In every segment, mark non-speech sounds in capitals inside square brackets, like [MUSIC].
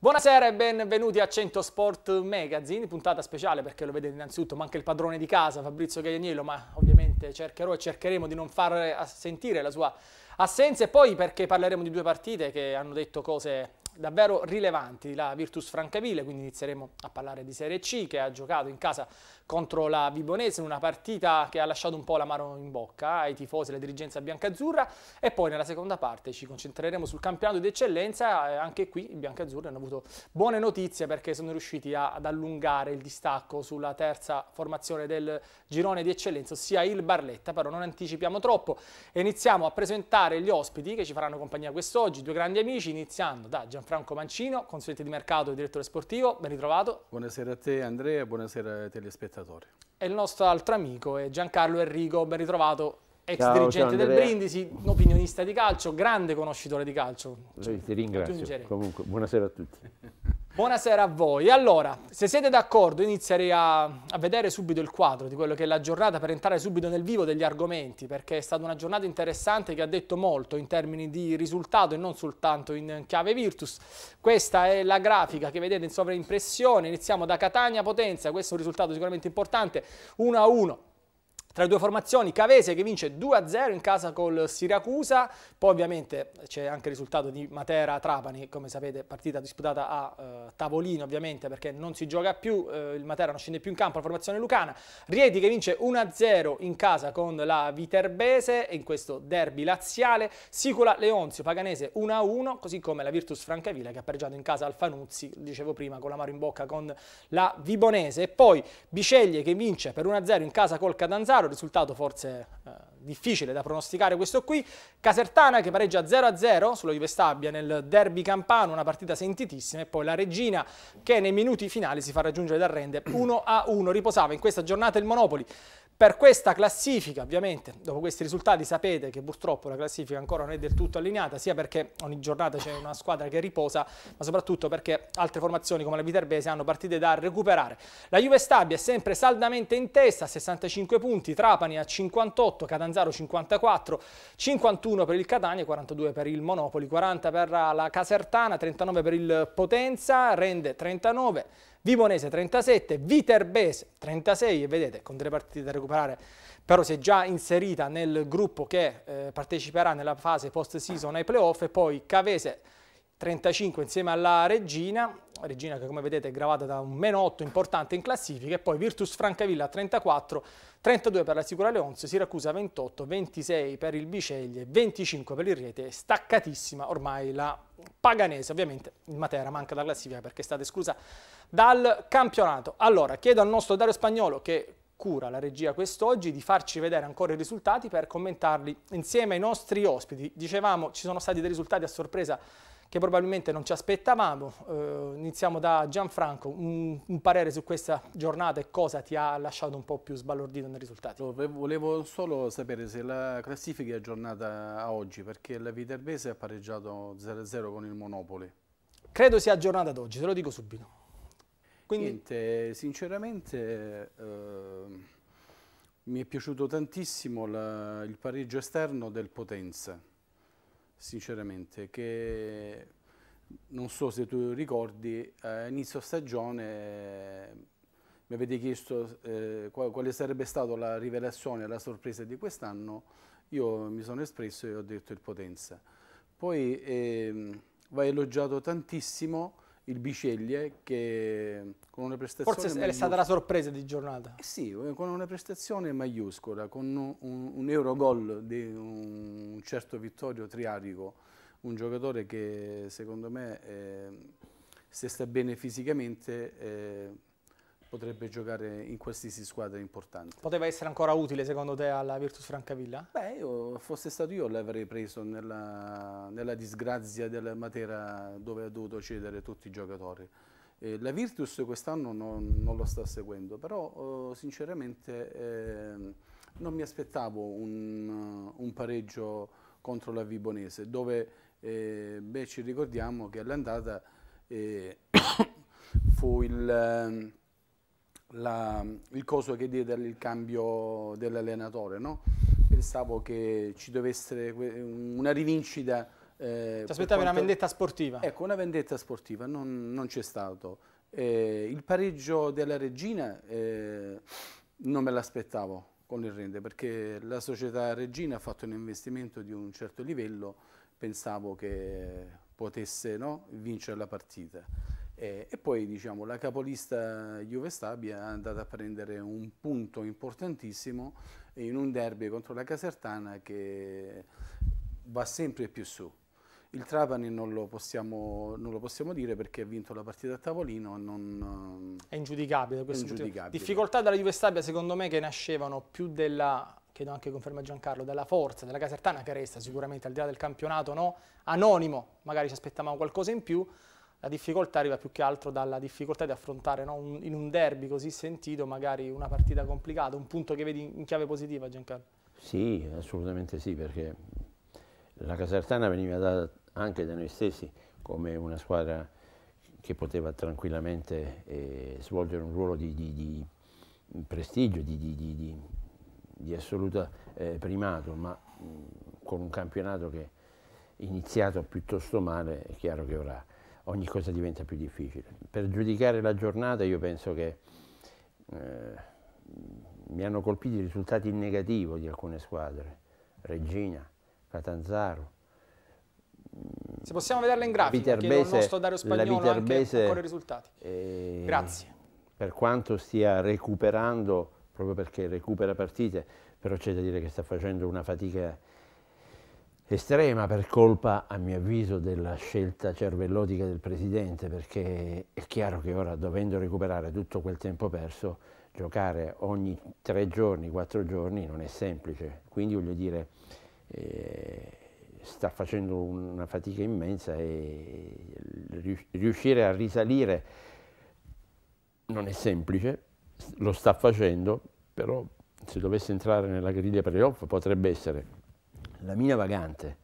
Buonasera e benvenuti a 100 Sport Magazine, puntata speciale perché lo vedete innanzitutto manca il padrone di casa Fabrizio Gaglianiello, ma ovviamente cercherò e cercheremo di non far sentire la sua assenza e poi perché parleremo di due partite che hanno detto cose davvero rilevanti, la Virtus Francavile, quindi inizieremo a parlare di Serie C che ha giocato in casa contro la Vibonese in una partita che ha lasciato un po' la mano in bocca ai tifosi e alla dirigenza biancazzurra e poi nella seconda parte ci concentreremo sul campionato di eccellenza e anche qui i biancazzurri hanno avuto buone notizie perché sono riusciti a, ad allungare il distacco sulla terza formazione del girone di eccellenza, ossia il Barletta, però non anticipiamo troppo e iniziamo a presentare gli ospiti che ci faranno compagnia quest'oggi, due grandi amici, iniziando da Gianfranco Mancino, consulente di mercato e direttore sportivo, ben ritrovato. Buonasera a te Andrea, buonasera ai telespettatori telespettatore. E il nostro altro amico è Giancarlo Enrico, ben ritrovato, ex ciao, dirigente ciao del Brindisi, opinionista di calcio, grande conoscitore di calcio. Ti ringrazio. Comunque, buonasera a tutti. Buonasera a voi. Allora, se siete d'accordo inizierei a, a, vedere subito il quadro di quello che è la giornata per entrare subito nel vivo degli argomenti perché è stata una giornata interessante che ha detto molto in termini di risultato e non soltanto in chiave Virtus. Questa è la grafica che vedete in sovraimpressione, iniziamo da Catania Potenza, questo è un risultato sicuramente importante, 1-1 tra le due formazioni Cavese che vince 2-0 in casa col Siracusa, poi ovviamente c'è anche il risultato di Matera-Trapani, come sapete partita disputata a eh, tavolino ovviamente perché non si gioca più, eh, il Matera non scende più in campo, la formazione lucana, Rieti che vince 1-0 in casa con la Viterbese in questo derby laziale, Sicula Leonzio Paganese 1-1, così come la Virtus Francavilla che ha pareggiato in casa Alfanuzzi dicevo prima, con la mano in bocca con la Vibonese e poi Biceglie che vince per 1-0 in casa col Catanzaro, un risultato forse eh, difficile da pronosticare questo qui. Casertana che pareggia 0-0 sulla Juve Stabia nel derby campano, una partita sentitissima e poi la Regina che nei minuti finali si fa raggiungere dal Rende 1-1. [CLEARS THROAT] Riposava in questa giornata il Monopoli per questa classifica, ovviamente, dopo questi risultati sapete che purtroppo la classifica ancora non è del tutto allineata, sia perché ogni giornata c'è una squadra che riposa, ma soprattutto perché altre formazioni come la Viterbese hanno partite da recuperare. La Juve Stabia è sempre saldamente in testa, 65 punti, Trapani a 58, Catanzaro 54, 51 per il Catania, 42 per il Monopoli, 40 per la Casertana, 39 per il Potenza, Rende 39, Vimonese 37, Viterbese 36 e vedete con delle partite da recuperare però si è già inserita nel gruppo che eh, parteciperà nella fase post season ai playoff e poi Cavese 35 insieme alla Regina, Regina che come vedete è gravata da un meno 8 importante in classifica e poi Virtus Francavilla 34 32 per la Sicura Leonzio, Siracusa 28, 26 per il Biceglie, 25 per il Riete, staccatissima ormai la Paganese, ovviamente il Matera manca dalla classifica perché è stata esclusa dal campionato. Allora, chiedo al nostro Dario Spagnolo che cura la regia quest'oggi di farci vedere ancora i risultati per commentarli insieme ai nostri ospiti. Dicevamo ci sono stati dei risultati a sorpresa che probabilmente non ci aspettavamo. Eh, iniziamo da Gianfranco, un, un, parere su questa giornata e cosa ti ha lasciato un po' più sbalordito nei risultati? Volevo solo sapere se la classifica è aggiornata a oggi, perché la Viterbese ha pareggiato 0-0 con il Monopoli. Credo sia aggiornata ad oggi, te lo dico subito. Quindi... Niente, sinceramente... Eh... Mi è piaciuto tantissimo la, il pareggio esterno del Potenza sinceramente, che non so se tu ricordi, a inizio stagione eh, mi avete chiesto eh, quale sarebbe stata la rivelazione, la sorpresa di quest'anno, io mi sono espresso e ho detto il Potenza. Poi eh, va elogiato tantissimo il Biceglie che con una prestazione Forse è stata la sorpresa di giornata. Eh sì, con una prestazione maiuscola, con un, un Eurogol di un certo Vittorio Triarico, un giocatore che secondo me eh, se sta bene fisicamente eh, potrebbe giocare in qualsiasi squadra importante. Poteva essere ancora utile secondo te alla Virtus Francavilla? Beh, io, fosse stato io l'avrei preso nella, nella, disgrazia della Matera dove ha dovuto cedere tutti i giocatori. Eh, la Virtus quest'anno non, non, lo sta seguendo, però eh, sinceramente eh, non mi aspettavo un, un, pareggio contro la Vibonese, dove eh, beh, ci ricordiamo che all'andata eh, [COUGHS] fu il ehm, la, il coso che diede il cambio dell'allenatore, no? pensavo che ci dovesse essere una rivincita. Eh, Ti aspettavi quanto... una vendetta sportiva? Ecco, una vendetta sportiva, non, non c'è stato. Eh, il pareggio della Regina eh, non me l'aspettavo con il Rende, perché la società Regina ha fatto un investimento di un certo livello, pensavo che potesse no, vincere la partita. Eh, e poi diciamo, la capolista Juve Stabia è andata a prendere un punto importantissimo in un derby contro la Casertana che va sempre più su. Il Trapani non lo, possiamo, non lo possiamo dire perché ha vinto la partita a tavolino. Non, è ingiudicabile questo è ingiudicabile. Difficoltà della Juve Stabia secondo me che nascevano più della chiedo anche conferma Giancarlo, dalla forza della Casertana che resta sicuramente al di là del campionato no? anonimo, magari ci aspettavamo qualcosa in più, la difficoltà arriva più che altro dalla difficoltà di affrontare no? un, in un derby così sentito magari una partita complicata, un punto che vedi in chiave positiva Giancarlo. Sì, assolutamente sì, perché la Casertana veniva data anche da noi stessi come una squadra che poteva tranquillamente eh, svolgere un ruolo di, di, di prestigio, di, di assoluto eh, primato, ma mh, con un campionato che è iniziato piuttosto male, è chiaro che ora ogni cosa diventa più difficile. Per giudicare la giornata io penso che eh, mi hanno colpito i risultati in negativo di alcune squadre, Regina, Catanzaro. Mm, Se possiamo vederla in grafica, Viterbese, chiedo al nostro Dario Spagnolo anche ancora i risultati. Eh, Grazie. Per quanto stia recuperando, proprio perché recupera partite, però c'è da dire che sta facendo una fatica estrema per colpa, a mio avviso, della scelta cervellotica del Presidente, perché è chiaro che ora, dovendo recuperare tutto quel tempo perso, giocare ogni tre giorni, quattro giorni non è semplice. Quindi, voglio dire, eh, sta facendo una fatica immensa e riuscire a risalire non è semplice, lo sta facendo, però se dovesse entrare nella griglia playoff potrebbe essere la mina vagante,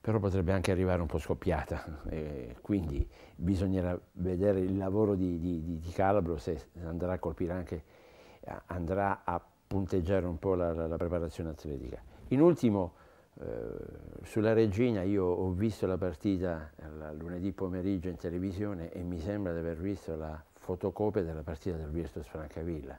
però potrebbe anche arrivare un po' scoppiata, e quindi bisognerà vedere il lavoro di, di, di Calabro se andrà a colpire anche, andrà a punteggiare un po' la, la, la preparazione atletica. In ultimo, eh, sulla Regina io ho visto la partita la, lunedì pomeriggio in televisione e mi sembra di aver visto la fotocopia della partita del Virtus Francavilla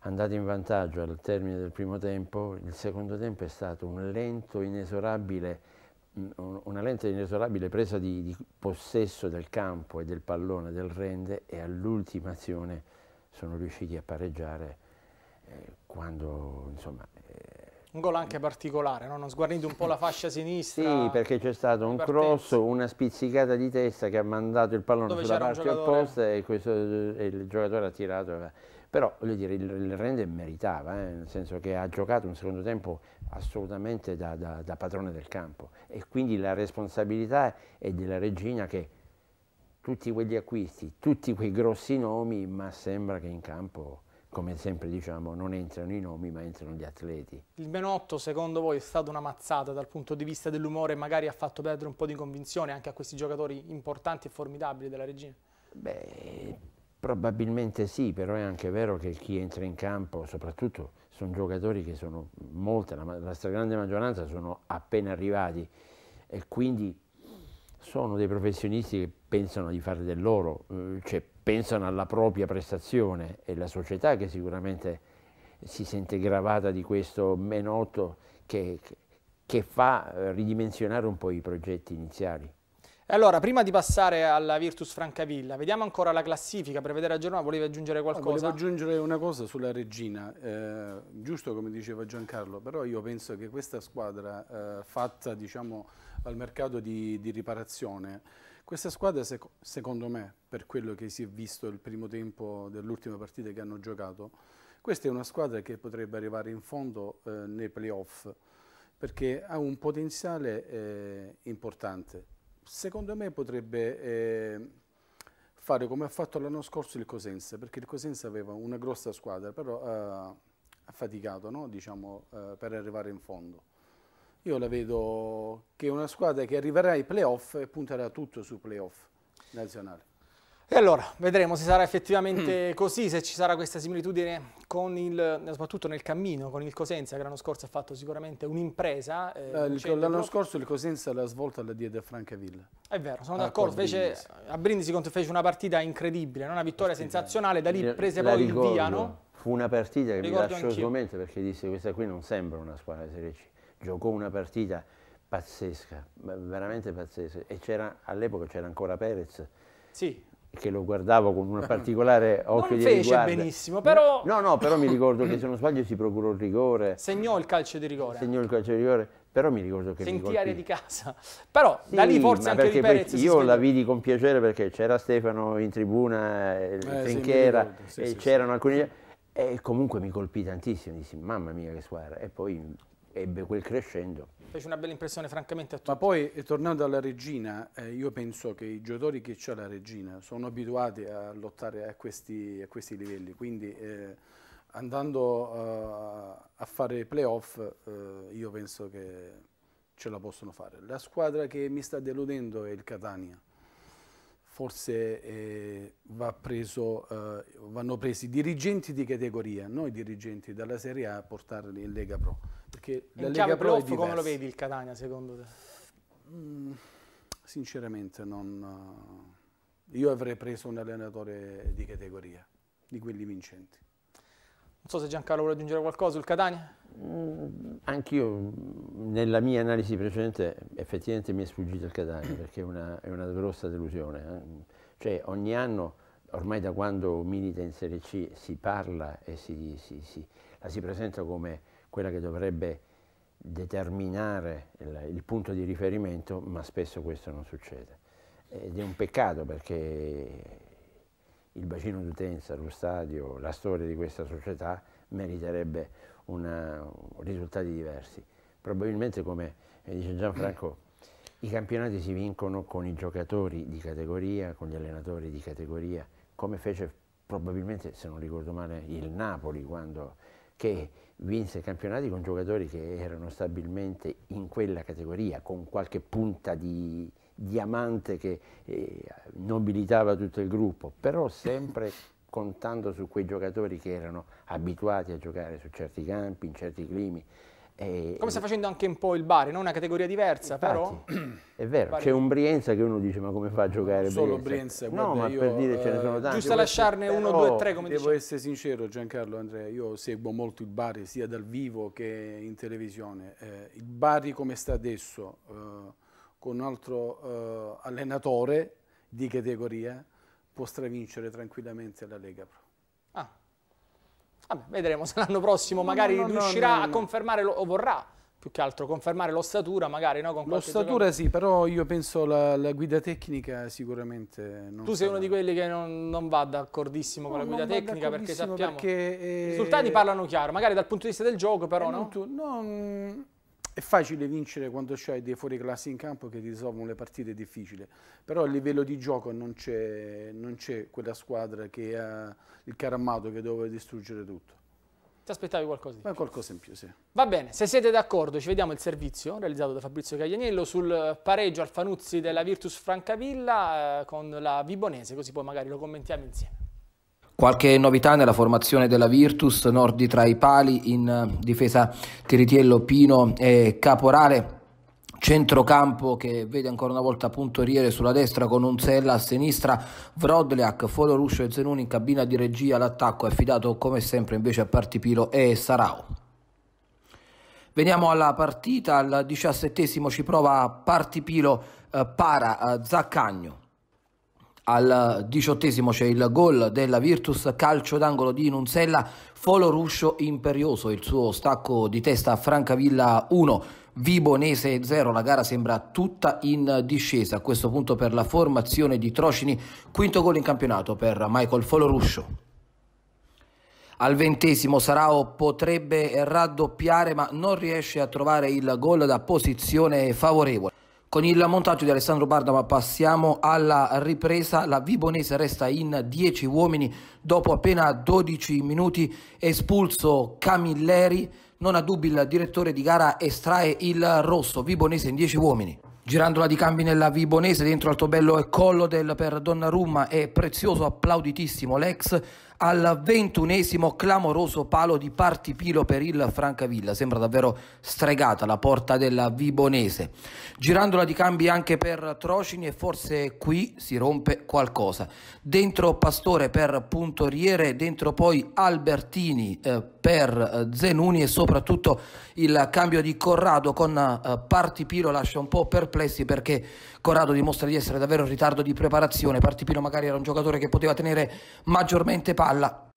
andato in vantaggio al termine del primo tempo, il secondo tempo è stato un lento, inesorabile una lenta e inesorabile presa di, di, possesso del campo e del pallone del Rende e all'ultima azione sono riusciti a pareggiare eh, quando insomma... Eh, un gol anche particolare, no? hanno sguarnito un po' la fascia sinistra. Sì, perché c'è stato un cross, una spizzicata di testa che ha mandato il pallone Dove sulla parte opposta e, questo, e eh, il giocatore ha tirato eh, però voglio dire, il, il Rende meritava, eh, nel senso che ha giocato un secondo tempo assolutamente da, da, da, padrone del campo e quindi la responsabilità è della regina che tutti quegli acquisti, tutti quei grossi nomi, ma sembra che in campo, come sempre diciamo, non entrano i nomi ma entrano gli atleti. Il Benotto secondo voi è stata una mazzata dal punto di vista dell'umore, magari ha fatto perdere un po' di convinzione anche a questi giocatori importanti e formidabili della regina? Beh, Probabilmente sì, però è anche vero che chi entra in campo, soprattutto sono giocatori che sono molte, la, la stragrande maggioranza sono appena arrivati e quindi sono dei professionisti che pensano di fare del loro, eh, cioè pensano alla propria prestazione e la società che sicuramente si sente gravata di questo menoto che, che fa eh, ridimensionare un po' i progetti iniziali allora, prima di passare alla Virtus Francavilla, vediamo ancora la classifica per vedere a Genova. Volevi aggiungere ah, qualcosa? volevo aggiungere una cosa sulla regina, eh, giusto come diceva Giancarlo, però io penso che questa squadra eh, fatta diciamo, al mercato di, di riparazione, questa squadra sec secondo me, per quello che si è visto il primo tempo dell'ultima partita che hanno giocato, questa è una squadra che potrebbe arrivare in fondo eh, nei playoff perché ha un potenziale eh, importante secondo me potrebbe eh, fare come ha fatto l'anno scorso il Cosenza, perché il Cosenza aveva una grossa squadra, però eh, ha faticato no? diciamo, eh, per arrivare in fondo. Io la vedo che è una squadra che arriverà ai playoff e punterà tutto su playoff nazionale. E allora, vedremo se sarà effettivamente mm. così, se ci sarà questa similitudine il, soprattutto nel cammino con il Cosenza, che l'anno scorso ha fatto sicuramente un'impresa. Eh, eh l'anno scorso il Cosenza l'ha svolta alla diede a Francavilla. È vero, sono ah, d'accordo, invece a Brindisi contro fece una partita incredibile, una vittoria partita. sensazionale, da lì prese poi il via, no? Fu una partita che ricordo mi lasciò sgomento perché disse questa qui non sembra una squadra di Serie C. Giocò una partita pazzesca, veramente pazzesca. E all'epoca c'era ancora Perez. Sì, che lo guardavo con un particolare occhio non di riguardo. Non fece benissimo, però... No, no, però mi [LAUGHS] ricordo che se non sbaglio si procurò il rigore. Segnò il calcio di rigore. Segnò il calcio di rigore, però mi ricordo che... Sentì di casa. Però sì, da lì forse anche di Perez Io la vidi con piacere perché c'era Stefano in tribuna, eh, eh Trinchera, sì, sì, e c'erano alcuni... E comunque mi colpì tantissimo, dissi mamma mia che squadra. E poi ebbe quel crescendo. Fece una bella impressione francamente a tutti. Ma poi, eh, tornando alla regina, eh, io penso che i giocatori che c'è la regina sono abituati a lottare a questi, a questi livelli, quindi eh, andando eh, a fare playoff eh, io penso che ce la possono fare. La squadra che mi sta deludendo è il Catania. Forse eh, va preso, vanno presi dirigenti di categoria, noi dirigenti dalla Serie A a portarli in Lega Pro perché la in Lega Pro prof, come lo vedi il Catania secondo te? Mm, sinceramente non... Eh, io avrei preso un allenatore di categoria, di quelli vincenti. Non so se Giancarlo vuole aggiungere qualcosa sul Catania. Mm, anch'io, mm, nella mia analisi precedente, effettivamente mi è sfuggito il Catania, perché è una, è una grossa delusione. Eh. Cioè, ogni anno, ormai da quando milita in Serie C, si parla e si, si, si, la si presenta come quella che dovrebbe determinare il, il, punto di riferimento, ma spesso questo non succede. Ed è un peccato perché il bacino d'utenza, lo stadio, la storia di questa società meriterebbe una, risultati diversi. Probabilmente, come dice Gianfranco, i campionati si vincono con i giocatori di categoria, con gli allenatori di categoria, come fece probabilmente, se non ricordo male, il Napoli quando che vinse campionati con giocatori che erano stabilmente in quella categoria, con qualche punta di diamante che eh, nobilitava tutto il gruppo, però sempre contando su quei giocatori che erano abituati a giocare su certi campi, in certi climi. E, eh, Come sta eh, facendo anche un po' il Bari, non una categoria diversa, infatti, però... È vero, c'è un Brienza che uno dice ma come fa a giocare Solo Brienza, Brienza No, ma io, per dire ce ne sono eh, tanti. Giusto lasciarne essere, uno, due, tre come dice. Devo dicevo. essere sincero Giancarlo Andrea, io seguo molto il Bari sia dal vivo che in televisione. Eh, il Bari come sta adesso, eh, con un altro eh, allenatore di categoria, può stravincere tranquillamente la Lega Pro. Vabbè, vedremo se l'anno prossimo magari no, no, riuscirà no, a confermare lo, o vorrà più che altro confermare l'ossatura magari no? Con l'ossatura sì però io penso la, la guida tecnica sicuramente non tu sei sarà. uno di quelli che non, non va d'accordissimo no, con la guida tecnica perché sappiamo perché, eh, i risultati parlano chiaro magari dal punto di vista del gioco però eh, no? Tu, no mm, è facile vincere quando c'hai dei fuori classi in campo che ti risolvono le partite difficili, però a livello di gioco non c'è quella squadra che ha il caramato che doveva distruggere tutto. Ti aspettavi qualcosa in più? Qualcosa in più, sì. Va bene, se siete d'accordo ci vediamo il servizio realizzato da Fabrizio Caglianiello sul pareggio Alfanuzzi della Virtus Francavilla eh, con la Vibonese, così poi magari lo commentiamo insieme. Qualche novità nella formazione della Virtus, Nordi tra i pali, in eh, difesa Tiritiello, Pino e Caporale centrocampo che vede ancora una volta appunto Riere sulla destra con Unzella a sinistra, Vrodliak, Foro Foloruscio e Zenuni in cabina di regia, l'attacco è affidato come sempre invece a Partipilo e Sarau. Veniamo alla partita, al diciassettesimo ci prova Partipilo eh, para eh, Zaccagno. Al diciottesimo c'è il gol della Virtus, calcio d'angolo di Nunzella, folo ruscio imperioso, il suo stacco di testa a Francavilla 1, Vibonese 0, la gara sembra tutta in discesa a questo punto per la formazione di Trocini, quinto gol in campionato per Michael Foloruscio. Al ventesimo Sarao potrebbe raddoppiare ma non riesce a trovare il gol da posizione favorevole. Con il montaggio di Alessandro Bardama passiamo alla ripresa, la Vibonese resta in 10 uomini dopo appena 12 minuti, espulso Camilleri, non ha dubbi il direttore di gara estrae il rosso, Vibonese in 10 uomini. Girandola di cambi nella Vibonese, dentro al tobello e collo del per Donnarumma è prezioso applauditissimo l'ex al ventunesimo clamoroso palo di Partipilo per il Francavilla, sembra davvero stregata la porta della Vibonese. Girandola di cambi anche per Trocini e forse qui si rompe qualcosa dentro Pastore per Puntoriere, dentro poi Albertini eh, per eh, Zenuni e soprattutto il cambio di Corrado con eh, Partipiro lascia un po' perplessi perché Corrado dimostra di essere davvero in ritardo di preparazione, Partipiro magari era un giocatore che poteva tenere maggiormente palla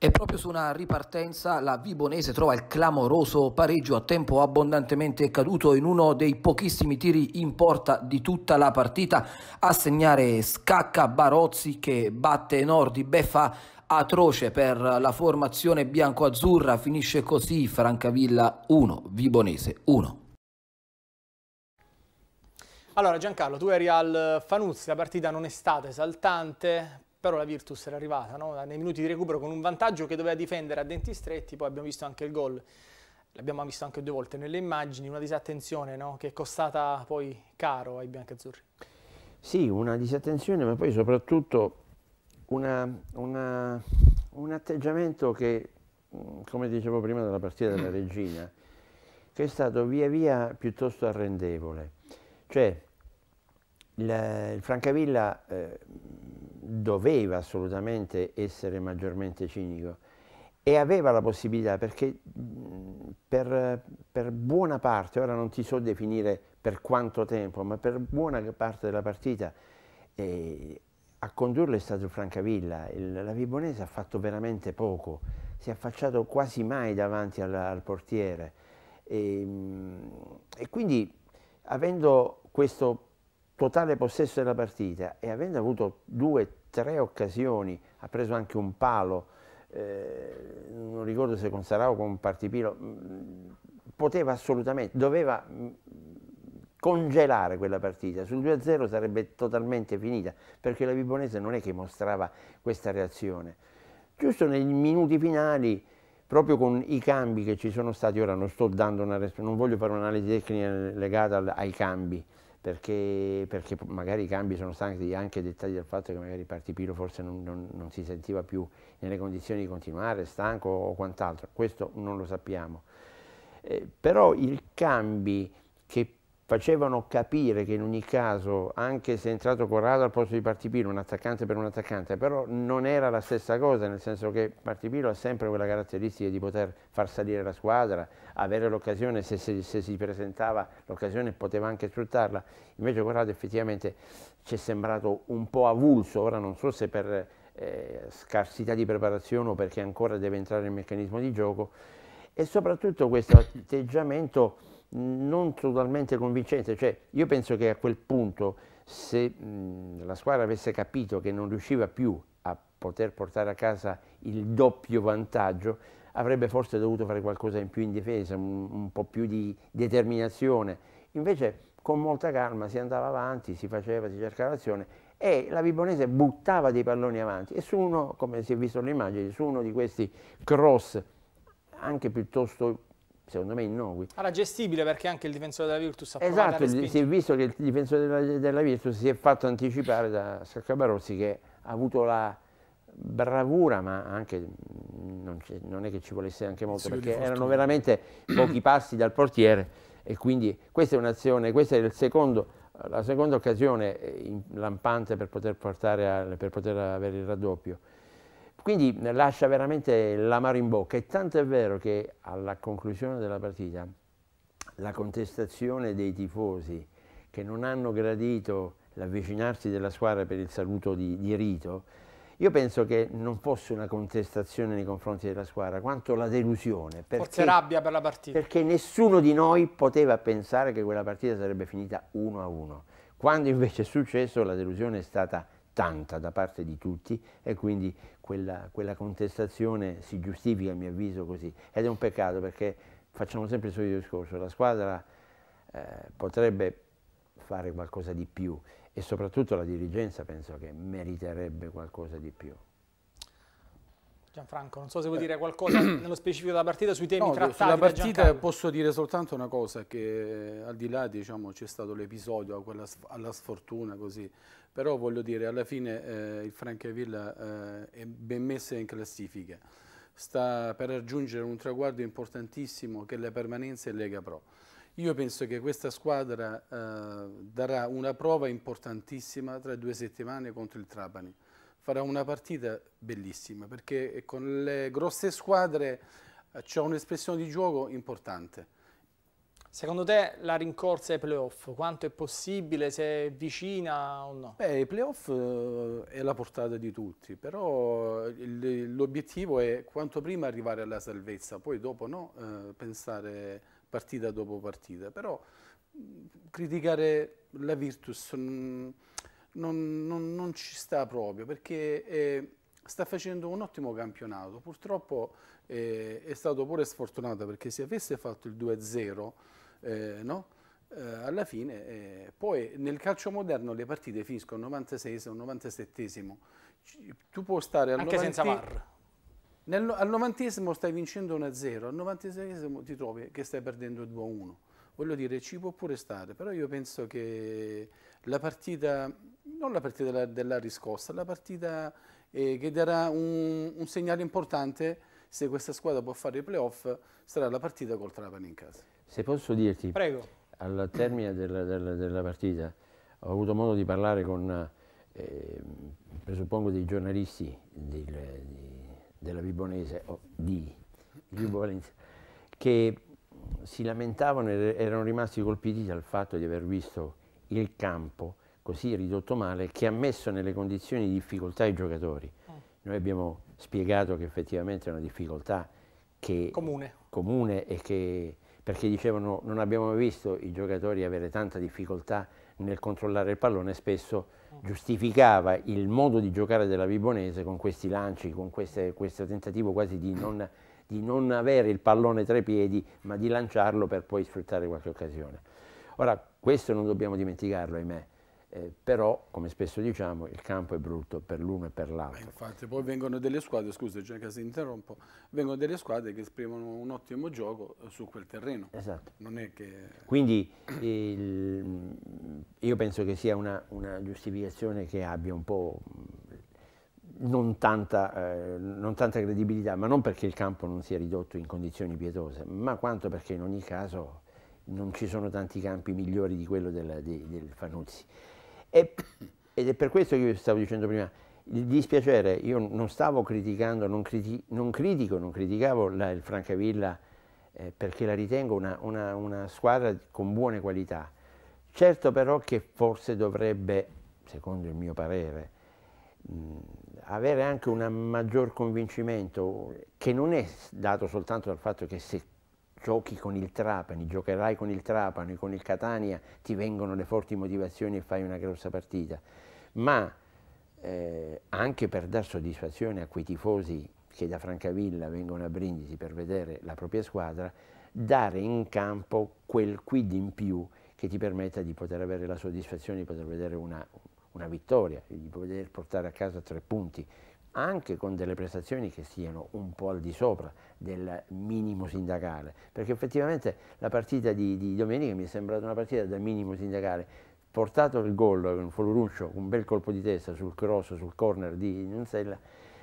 e proprio su una ripartenza la Vibonese trova il clamoroso pareggio a tempo abbondantemente caduto in uno dei pochissimi tiri in porta di tutta la partita a segnare Scacca Barozzi che batte Nordi, beffa atroce per la formazione bianco-azzurra, finisce così Francavilla 1, Vibonese 1. Allora Giancarlo, tu eri al Fanuzzi, la partita non è stata esaltante, però la Virtus era arrivata no? nei minuti di recupero con un vantaggio che doveva difendere a denti stretti, poi abbiamo visto anche il gol, l'abbiamo visto anche due volte nelle immagini, una disattenzione no? che è costata poi caro ai biancazzurri. Sì, una disattenzione, ma poi soprattutto una, una, un atteggiamento che, mm, come dicevo prima della partita della [CLEARS THROAT] Regina, che è stato via via piuttosto arrendevole. Cioè, il, il Francavilla eh, doveva assolutamente essere maggiormente cinico e aveva la possibilità perché per, per, buona parte, ora non ti so definire per quanto tempo, ma per buona parte della partita eh, a condurlo è stato il Francavilla, il, la Vibonese ha fatto veramente poco, si è affacciato quasi mai davanti al, al portiere e, ehm, e quindi avendo questo totale possesso della partita e avendo avuto due, tre occasioni, ha preso anche un palo, eh, non ricordo se con Sarao o con Partipilo, mm, poteva assolutamente, doveva mm, congelare quella partita, sul 2-0 sarebbe totalmente finita, perché la Vibonese non è che mostrava questa reazione. Giusto nei minuti finali, proprio con i cambi che ci sono stati, ora non sto dando una, non voglio fare un'analisi tecnica legata ai cambi, perché, perché, magari i cambi sono stati anche dettagli del fatto che magari Partipilo forse non, non, non si sentiva più nelle condizioni di continuare, stanco o quant'altro, questo non lo sappiamo. Eh, però i cambi che facevano capire che in ogni caso, anche se è entrato Corrado al posto di Partipilo, un attaccante per un attaccante, però non era la stessa cosa, nel senso che Partipilo ha sempre quella caratteristica di poter far salire la squadra, avere l'occasione, se, se, se, si presentava l'occasione poteva anche sfruttarla, invece Corrado effettivamente ci è sembrato un po' avulso, ora non so se per eh, scarsità di preparazione o perché ancora deve entrare nel meccanismo di gioco, e soprattutto questo atteggiamento non totalmente convincente, cioè io penso che a quel punto se mh, la squadra avesse capito che non riusciva più a poter portare a casa il doppio vantaggio, avrebbe forse dovuto fare qualcosa in più in difesa, un, un po' più di determinazione. Invece con molta calma si andava avanti, si faceva, si cercava l'azione e la Vibonese buttava dei palloni avanti e su uno, come si è visto nell'immagine, su uno di questi cross anche piuttosto secondo me innocui. Era gestibile perché anche il difensore della Virtus ha esatto, si è visto che il difensore della, della Virtus si è fatto anticipare da Saccabarossi che ha avuto la bravura, ma anche mm, non, non è che ci volesse anche molto, sì, perché erano veramente pochi passi dal portiere e quindi questa è un'azione, questa è secondo, la seconda occasione eh, lampante per poter, portare al, per poter avere il raddoppio. Quindi lascia veramente l'amaro in bocca e tanto è vero che alla conclusione della partita la contestazione dei tifosi che non hanno gradito l'avvicinarsi della squadra per il saluto di, di rito, io penso che non fosse una contestazione nei confronti della squadra, quanto la delusione. Perché, Forse rabbia per la partita. Perché nessuno di noi poteva pensare che quella partita sarebbe finita 1 a 1. Quando invece è successo la delusione è stata tanta da parte di tutti e quindi quella, quella contestazione si giustifica a mio avviso così ed è un peccato perché facciamo sempre il solito discorso, la squadra eh, potrebbe fare qualcosa di più e soprattutto la dirigenza penso che meriterebbe qualcosa di più. Gianfranco, non so se vuoi dire eh. qualcosa [CLEARS THROAT] nello specifico della partita sui temi no, trattati sulla partita posso dire soltanto una cosa che al di là diciamo c'è stato l'episodio alla sfortuna così, però voglio dire alla fine eh, il Francavilla eh, è ben messa in classifica. Sta per raggiungere un traguardo importantissimo che è la permanenza in Lega Pro. Io penso che questa squadra eh, darà una prova importantissima tra due settimane contro il Trapani farà una partita bellissima perché con le grosse squadre eh, c'è un'espressione di gioco importante. Secondo te la rincorsa ai playoff, quanto è possibile, se è vicina o no? Beh, i playoff eh, è la portata di tutti, però eh, l'obiettivo è quanto prima arrivare alla salvezza, poi dopo no, pensare partita dopo partita. Però mm, criticare la Virtus... Mh, mm, non, non, non ci sta proprio perché eh, sta facendo un ottimo campionato. Purtroppo eh, è stato pure sfortunato perché se avesse fatto il 2-0, eh, no? Eh, alla fine, eh, poi nel calcio moderno le partite finiscono al 96 o 97 tu puoi stare al anche 90... senza VAR. Nel, al 90 stai vincendo 1-0, al 96 ti trovi che stai perdendo 2-1. Voglio dire, ci può pure stare, però io penso che la partita non la partita della, della riscossa, la partita eh, che darà un, un, segnale importante se questa squadra può fare i playoff, sarà la partita col Trapani in casa. Se posso dirti, Prego. al termine della, della, della, partita ho avuto modo di parlare con, eh, presuppongo, dei giornalisti del, di, della Vibonese, o di Valenza, che si lamentavano e erano rimasti colpiti dal fatto di aver visto il campo così ridotto male che ha messo nelle condizioni di difficoltà i giocatori. Eh. Noi abbiamo spiegato che effettivamente è una difficoltà che comune. comune e che perché dicevano non abbiamo mai visto i giocatori avere tanta difficoltà nel controllare il pallone spesso eh. giustificava il modo di giocare della Vibonese con questi lanci, con queste, questo tentativo quasi di non, di non, avere il pallone tra i piedi ma di lanciarlo per poi sfruttare qualche occasione. Ora questo non dobbiamo dimenticarlo ahimè, eh, però, come spesso diciamo, il campo è brutto per l'uno e per l'altro. Eh, infatti, poi vengono delle squadre, scusa Gianca se interrompo, vengono delle squadre che esprimono un ottimo gioco eh, su quel terreno. Esatto. Che... Quindi il, mm, io penso che sia una, una, giustificazione che abbia un po' mm, non tanta, eh, non tanta credibilità, ma non perché il campo non sia ridotto in condizioni pietose, ma quanto perché in ogni caso non ci sono tanti campi migliori di quello del, di, del Fanuzzi. E, ed è per questo che io stavo dicendo prima, il dispiacere, io non stavo criticando, non, criti non critico, non criticavo la, il Francavilla eh, perché la ritengo una, una, una squadra con buone qualità, certo però che forse dovrebbe, secondo il mio parere, avere anche un maggior convincimento che non è dato soltanto dal fatto che se giochi con il Trapani, giocherai con il Trapani, con il Catania, ti vengono le forti motivazioni e fai una grossa partita, ma eh, anche per dar soddisfazione a quei tifosi che da Francavilla vengono a Brindisi per vedere la propria squadra, dare in campo quel quid in più che ti permetta di poter avere la soddisfazione di poter vedere una, una vittoria, di poter portare a casa tre punti anche con delle prestazioni che siano un po' al di sopra del minimo sindacale, perché effettivamente la partita di, di domenica mi è sembrata una partita da minimo sindacale, portato il gol con foluruccio, un bel colpo di testa sul cross, sul corner di Nunzella,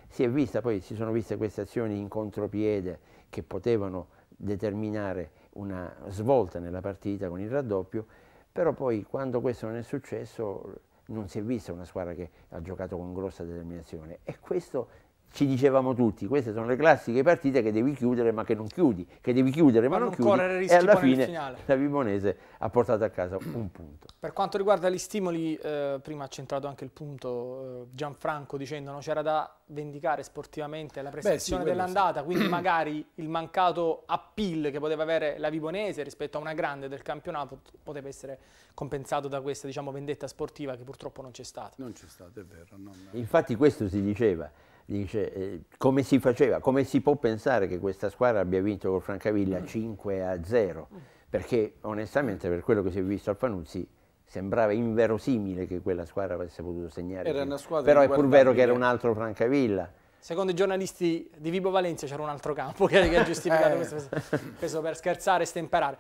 si è vista, poi si sono viste queste azioni in contropiede che potevano determinare una svolta nella partita con il raddoppio, però poi quando questo non è successo non si è vista una squadra che ha giocato con grossa determinazione e questo ci dicevamo tutti, queste sono le classiche partite che devi chiudere ma che non chiudi, che devi chiudere ma, ma non, non chiudi e alla fine la Vimonese ha portato a casa un punto. Per quanto riguarda gli stimoli, eh, prima ha centrato anche il punto eh, Gianfranco dicendo no, c'era da vendicare sportivamente la prestazione sì, dell'andata, sì. quindi [CLEARS THROAT] magari il mancato appeal che poteva avere la Vimonese rispetto a una grande del campionato poteva essere compensato da questa diciamo, vendetta sportiva che purtroppo non c'è stata. Non c'è stata, è vero. Non... Infatti questo si diceva dice eh, come si faceva, come si può pensare che questa squadra abbia vinto col Francavilla 5 mm. a 0, mm. perché onestamente per quello che si è visto al Fanuzzi sembrava inverosimile che quella squadra avesse potuto segnare, era una squadra però è pur vero che era un altro Francavilla. Secondo i giornalisti di Vibo Valencia c'era un altro campo che, ha giustificato [LAUGHS] eh. questo, questo, per scherzare e stemperare.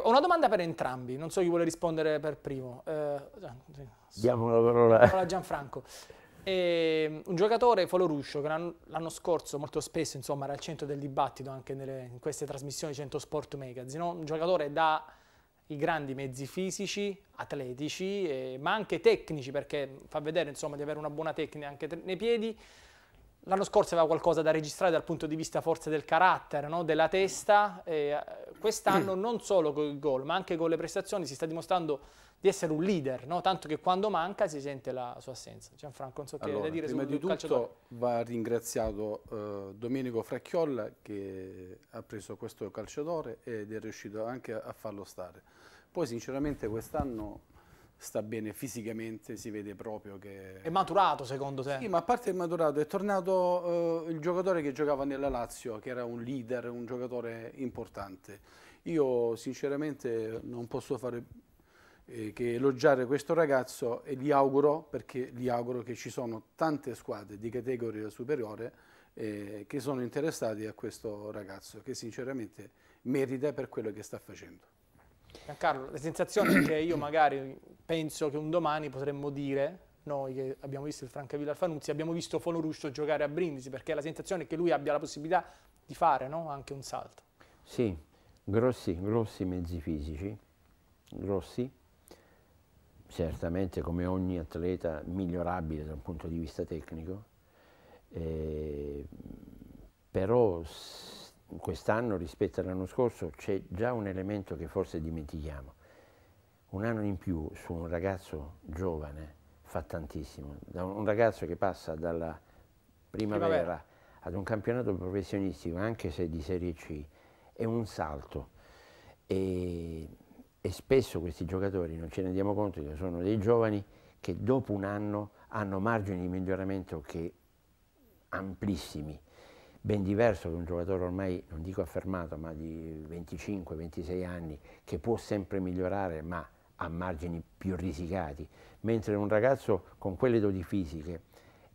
ho una domanda per entrambi, non so chi vuole rispondere per primo. Eh, Diamo la parola a Gianfranco. E ehm, un giocatore Foloruscio che l'anno scorso molto spesso insomma, era al centro del dibattito anche nelle, in queste trasmissioni 100 Sport Magazine, no? un giocatore da i grandi mezzi fisici, atletici, eh, ma anche tecnici perché fa vedere insomma, di avere una buona tecnica anche nei piedi. L'anno scorso aveva qualcosa da registrare dal punto di vista forse del carattere, no? della testa, eh, quest'anno non solo con il gol ma anche con le prestazioni si sta dimostrando di essere un leader, no? tanto che quando manca si sente la sua assenza. Gianfranco, non so che allora, da dire prima di tutto calciatore. va ringraziato eh, Domenico Fracchiolla che ha preso questo calciatore ed è riuscito anche a, a farlo stare. Poi sinceramente quest'anno sta bene fisicamente, si vede proprio che... È maturato secondo te? Sì, ma a parte il maturato è tornato eh, il giocatore che giocava nella Lazio, che era un leader, un giocatore importante. Io sinceramente non posso fare eh, che elogiare questo ragazzo e gli auguro, perché gli auguro che ci sono tante squadre di categoria superiore eh, che sono interessate a questo ragazzo che sinceramente merita per quello che sta facendo. Giancarlo, le sensazioni che io magari penso che un domani potremmo dire noi che abbiamo visto il Francavilla Alfanuzzi abbiamo visto Fonuruscio giocare a Brindisi perché la sensazione è che lui abbia la possibilità di fare no? anche un salto. Sì, grossi, grossi mezzi fisici, grossi, certamente come ogni atleta migliorabile da un punto di vista tecnico, eh, però quest'anno rispetto all'anno scorso c'è già un elemento che forse dimentichiamo. Un anno in più su un ragazzo giovane fa tantissimo, da un ragazzo che passa dalla primavera, primavera. ad un campionato professionistico, anche se di Serie C, è un salto. E e spesso questi giocatori non ce ne diamo conto che sono dei giovani che dopo un anno hanno margini di miglioramento che amplissimi, ben diverso che un giocatore ormai, non dico affermato, ma di 25-26 anni, che può sempre migliorare ma a margini più risicati, mentre un ragazzo con quelle doti fisiche,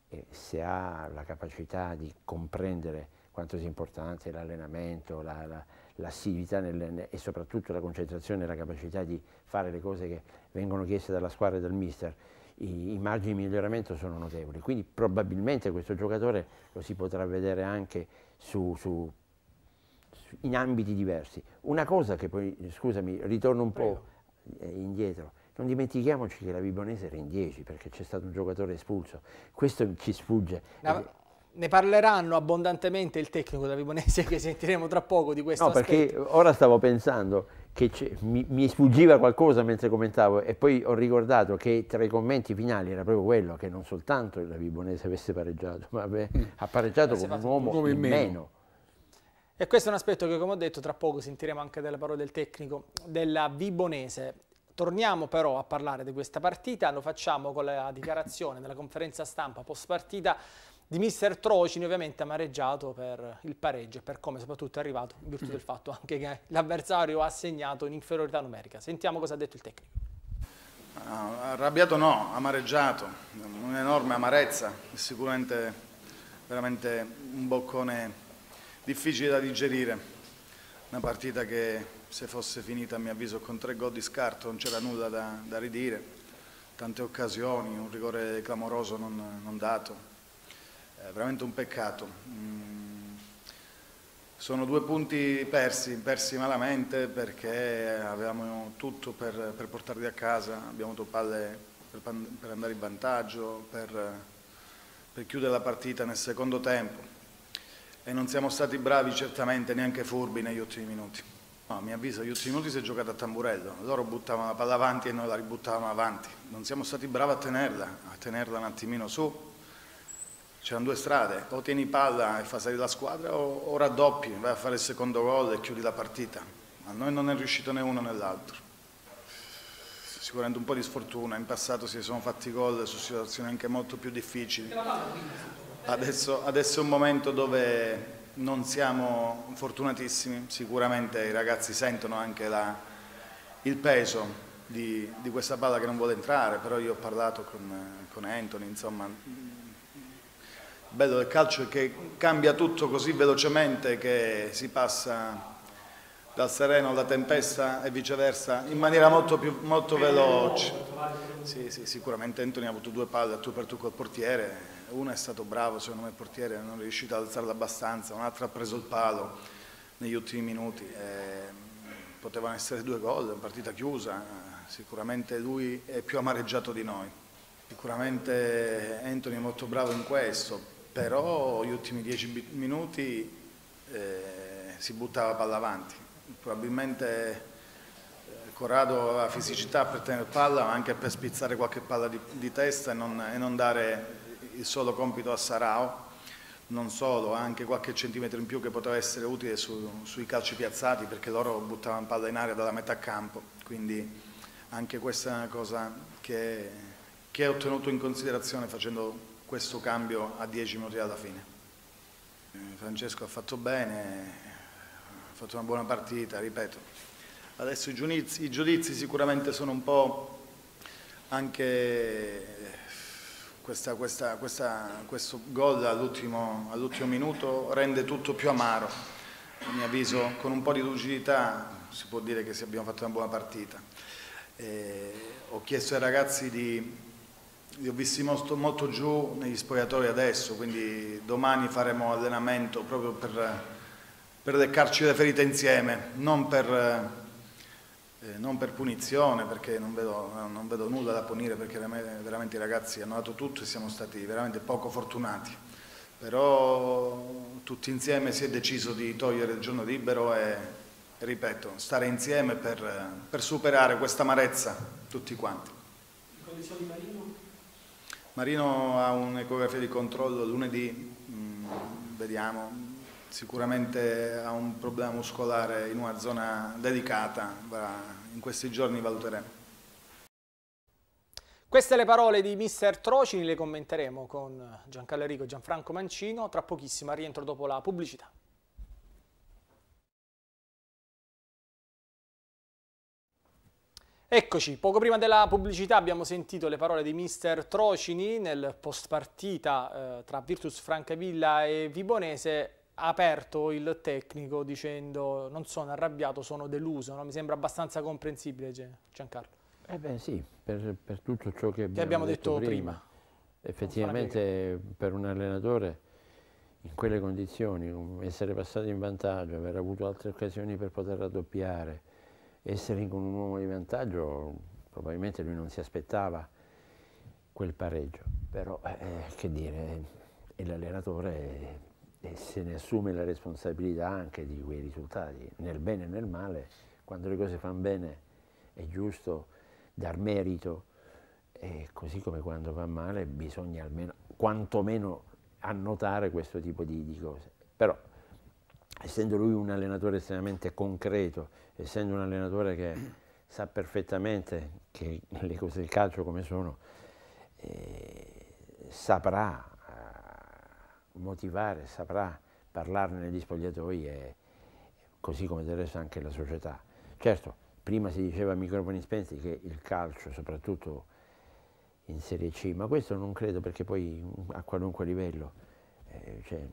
eh, se ha la capacità di comprendere quanto sia importante l'allenamento, la, la l'assiduità e soprattutto la concentrazione e la capacità di fare le cose che vengono chieste dalla squadra e dal mister, i, i margini di miglioramento sono notevoli. Quindi probabilmente questo giocatore lo si potrà vedere anche su, su, su, in ambiti diversi. Una cosa che poi, scusami, ritorno un Prego. po' eh, indietro. Non dimentichiamoci che la Vibonese era in 10 perché c'è stato un giocatore espulso. Questo ci sfugge. No, ne parleranno abbondantemente il tecnico da Vibonese che sentiremo tra poco di questo No, aspetto. perché ora stavo pensando che mi, mi, sfuggiva qualcosa mentre commentavo e poi ho ricordato che tra i commenti finali era proprio quello che non soltanto il Vibonese avesse pareggiato, ma beh, ha pareggiato come un uomo come in meno. meno. E questo è un aspetto che, come ho detto, tra poco sentiremo anche dalle parole del tecnico della Vibonese. Torniamo però a parlare di questa partita, lo facciamo con la dichiarazione della conferenza stampa post partita di mister Trocini ovviamente amareggiato per il pareggio e per come soprattutto è arrivato in virtù mm. del fatto anche che l'avversario ha segnato un'inferiorità numerica. Sentiamo cosa ha detto il tecnico. Ah, arrabbiato no, amareggiato, un'enorme amarezza, sicuramente veramente un boccone difficile da digerire, una partita che se fosse finita a mio avviso con tre gol di scarto non c'era nulla da, da, ridire, tante occasioni, un rigore clamoroso non, non dato, è veramente un peccato. Mm. Sono due punti persi, persi malamente perché avevamo tutto per, per portarli a casa, abbiamo avuto palle per, per andare in vantaggio, per, per chiudere la partita nel secondo tempo e non siamo stati bravi certamente neanche furbi negli ultimi minuti. No, a mio avviso negli ultimi minuti si è giocato a tamburello, loro buttavano la palla avanti e noi la ributtavamo avanti, non siamo stati bravi a tenerla, a tenerla un attimino su c'erano due strade, o tieni palla e fa salire la squadra o, o raddoppi, vai a fare il secondo gol e chiudi la partita. A noi non è riuscito né uno né l'altro. Sicuramente un po' di sfortuna, in passato si sono fatti gol su situazioni anche molto più difficili. Adesso, adesso è un momento dove non siamo fortunatissimi, sicuramente i ragazzi sentono anche la, il peso di, di, questa palla che non vuole entrare, però io ho parlato con, con Anthony, insomma bello del calcio è che cambia tutto così velocemente che si passa dal sereno alla tempesta e viceversa in maniera molto, più, molto veloce. Sì, sì, sicuramente Anthony ha avuto due palle a tu per tu col portiere, uno è stato bravo, secondo me il portiere non è riuscito ad alzarla abbastanza, un altro ha preso il palo negli ultimi minuti, eh, potevano essere due gol, è una partita chiusa, sicuramente lui è più amareggiato di noi, sicuramente Anthony è molto bravo in questo, però gli ultimi dieci minuti eh, si buttava palla avanti. Probabilmente eh, Corrado aveva fisicità per tenere palla, ma anche per spizzare qualche palla di, di testa e non, e non, dare il solo compito a Sarao, non solo, anche qualche centimetro in più che poteva essere utile su, sui calci piazzati, perché loro buttavano palla in aria dalla metà campo, quindi anche questa è una cosa che, che ho tenuto in considerazione facendo questo cambio a 10 minuti dalla fine. Eh, Francesco ha fatto bene, ha fatto una buona partita, ripeto. Adesso i giudizi, i giudizi sicuramente sono un po' anche eh, questa, questa, questa, questo gol all'ultimo, all minuto rende tutto più amaro. A mio avviso con un po' di lucidità si può dire che abbiamo fatto una buona partita. E eh, ho chiesto ai ragazzi di li ho visti molto, molto, giù negli spogliatori adesso, quindi domani faremo allenamento proprio per, per leccarci le ferite insieme, non per, eh, non per punizione, perché non vedo, non vedo, nulla da punire, perché veramente i ragazzi hanno dato tutto e siamo stati veramente poco fortunati. Però tutti insieme si è deciso di togliere il giorno libero e, ripeto, stare insieme per, per superare questa amarezza tutti quanti. In condizioni marino? Marino ha un'ecografia di controllo lunedì, mm, vediamo, sicuramente ha un problema muscolare in una zona delicata, in questi giorni valuteremo. Queste le parole di mister Trocini, le commenteremo con Giancarlo Enrico e Gianfranco Mancino, tra pochissimo rientro dopo la pubblicità. Eccoci, poco prima della pubblicità abbiamo sentito le parole di mister Trocini nel post partita eh, tra Virtus Francavilla e Vibonese. Ha aperto il tecnico dicendo non sono arrabbiato, sono deluso. No? Mi sembra abbastanza comprensibile Giancarlo. Eh beh sì, per, per tutto ciò che, che abbiamo, detto, detto prima. prima. Effettivamente per un allenatore in quelle condizioni, essere passato in vantaggio, aver avuto altre occasioni per poter raddoppiare, essere con un uomo di vantaggio, probabilmente lui non si aspettava quel pareggio, però eh, che dire, è eh, l'allenatore e eh, se ne assume la responsabilità anche di quei risultati, nel bene e nel male, quando le cose fanno bene è giusto dar merito e così come quando va male bisogna almeno, quantomeno annotare questo tipo di, di cose. Però essendo lui un allenatore estremamente concreto, essendo un allenatore che [CLEARS THROAT] sa perfettamente che le cose del calcio come sono, eh, saprà eh, motivare, saprà parlarne negli spogliatoi, e, così come del resto anche la società. Certo, prima si diceva a microfoni spenti che il calcio, soprattutto in Serie C, ma questo non credo perché poi mm, a qualunque livello eh, cioè,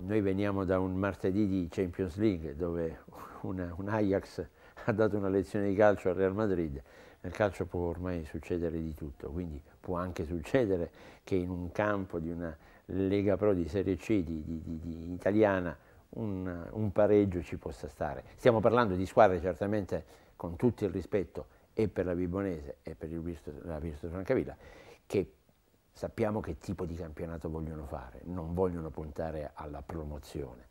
noi veniamo da un martedì di Champions League dove una, un Ajax ha dato una lezione di calcio al Real Madrid, nel calcio può ormai succedere di tutto, quindi può anche succedere che in un campo di una Lega Pro di Serie C di, di, di, italiana un, un pareggio ci possa stare. Stiamo parlando di squadre certamente con tutto il rispetto e per la Vibonese e per il la Virtus Francavilla che sappiamo che tipo di campionato vogliono fare, non vogliono puntare alla promozione,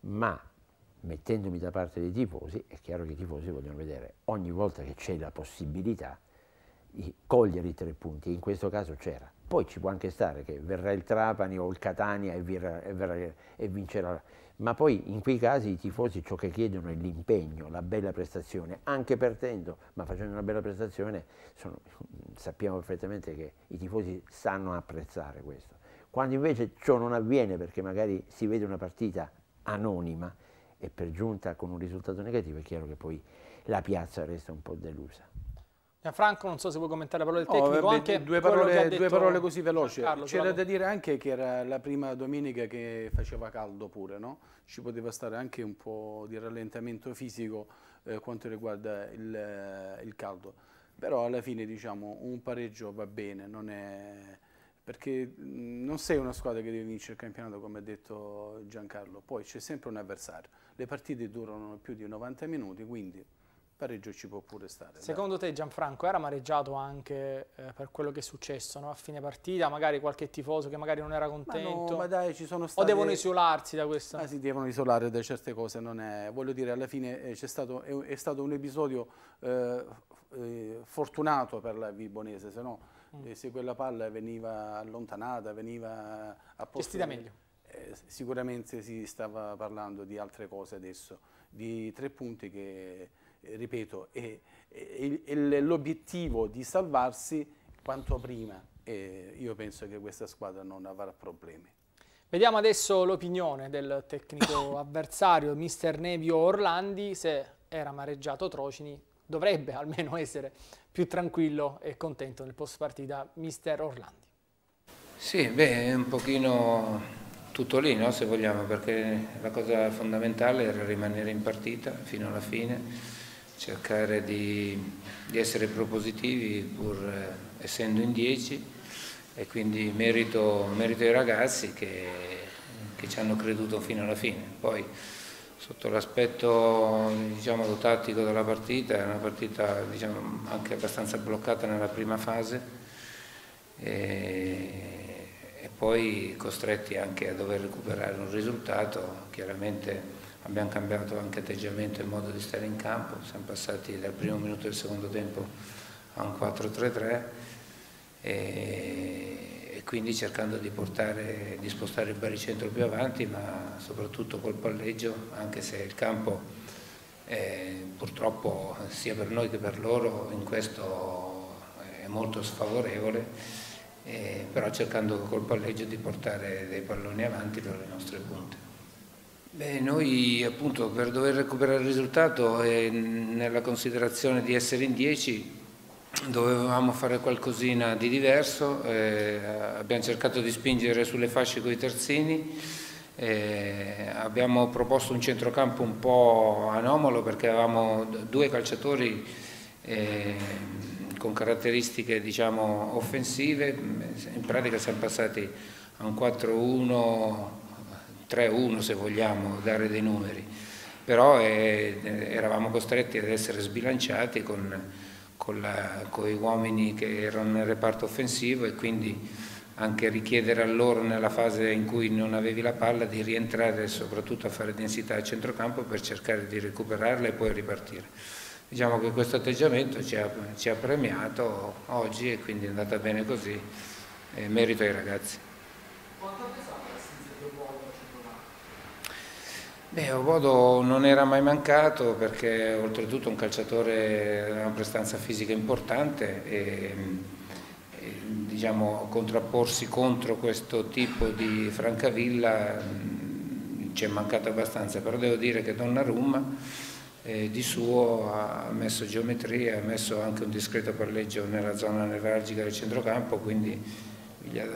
ma mettendomi da parte dei tifosi, è chiaro che i tifosi vogliono vedere ogni volta che c'è la possibilità di cogliere i tre punti, in questo caso c'era. Poi ci può anche stare che verrà il Trapani o il Catania e, verrà, e, verrà, e vincerà ma poi in quei casi i tifosi ciò che chiedono è l'impegno, la bella prestazione, anche perdendo, ma facendo una bella prestazione, sono, sappiamo perfettamente che i tifosi sanno apprezzare questo. Quando invece ciò non avviene perché magari si vede una partita anonima e per giunta con un risultato negativo, è chiaro che poi la piazza resta un po' delusa. Gianfranco, eh, non so se vuoi commentare la parola del tecnico. Oh, anche due, parole, due parole, così veloci. C'era da dire anche che era la prima domenica che faceva caldo pure, no? Ci poteva stare anche un po' di rallentamento fisico eh, quanto riguarda il, eh, il, caldo. Però alla fine diciamo un pareggio va bene, non è... perché mm, non sei una squadra che deve vincere il campionato come ha detto Giancarlo, poi c'è sempre un avversario. Le partite durano più di 90 minuti, quindi pareggio ci può pure stare. Secondo dai. te Gianfranco era amareggiato anche eh, per quello che è successo no? a fine partita? Magari qualche tifoso che magari non era contento? Ma no, ma dai, ci sono state... O devono isolarsi da questo? Ah, si devono isolare da certe cose, è... voglio dire alla fine eh, è stato, è, è stato un episodio eh, eh, fortunato per la Vibonese, se no mm. Eh, se quella palla veniva allontanata, veniva a Gestita eh, meglio. sicuramente si stava parlando di altre cose adesso, di tre punti che eh, ripeto, l'obiettivo di salvarsi quanto prima e io penso che questa squadra non avrà problemi. Vediamo adesso l'opinione del tecnico [COUGHS] avversario, mister Nevio Orlandi, se era mareggiato Trocini dovrebbe almeno essere più tranquillo e contento nel post partita mister Orlandi. Sì, beh, è un pochino tutto lì, no, se vogliamo, perché la cosa fondamentale era rimanere in partita fino alla fine cercare di, di essere propositivi pur eh, essendo in 10 e quindi merito, merito ai ragazzi che, che, ci hanno creduto fino alla fine. Poi sotto l'aspetto diciamo, tattico della partita, è una partita diciamo, anche abbastanza bloccata nella prima fase. E, e poi costretti anche a dover recuperare un risultato, chiaramente abbiamo cambiato anche atteggiamento e modo di stare in campo, siamo passati dal primo minuto del secondo tempo a un 4-3-3 e, e, quindi cercando di, portare, di spostare il baricentro più avanti, ma soprattutto col palleggio, anche se il campo eh, purtroppo sia per noi che per loro in questo è molto sfavorevole. Eh, però cercando col palleggio di portare dei palloni avanti per le nostre punte. Beh, noi appunto per dover recuperare il risultato e nella considerazione di essere in 10 dovevamo fare qualcosina di diverso, eh, abbiamo cercato di spingere sulle fasce con i terzini, eh, abbiamo proposto un centrocampo un po' anomalo perché avevamo due calciatori eh, con caratteristiche diciamo, offensive, in pratica siamo passati a un 4-1 3-1 se vogliamo dare dei numeri, però eh, eravamo costretti ad essere sbilanciati con, con, la, con, gli uomini che erano nel reparto offensivo e quindi anche richiedere a loro nella fase in cui non avevi la palla di rientrare soprattutto a fare densità a centrocampo per cercare di recuperarla e poi ripartire. Diciamo che questo atteggiamento ci ha, ci ha premiato oggi e quindi è andata bene così, eh, merito ai ragazzi. Beh, Obodo non era mai mancato perché oltretutto è un calciatore ha una prestanza fisica importante e, e diciamo, contrapporsi contro questo tipo di Francavilla ci è mancato abbastanza, però devo dire che Donnarumma eh, di suo ha messo geometria, ha messo anche un discreto parleggio nella zona nevralgica del centrocampo, quindi gli ha,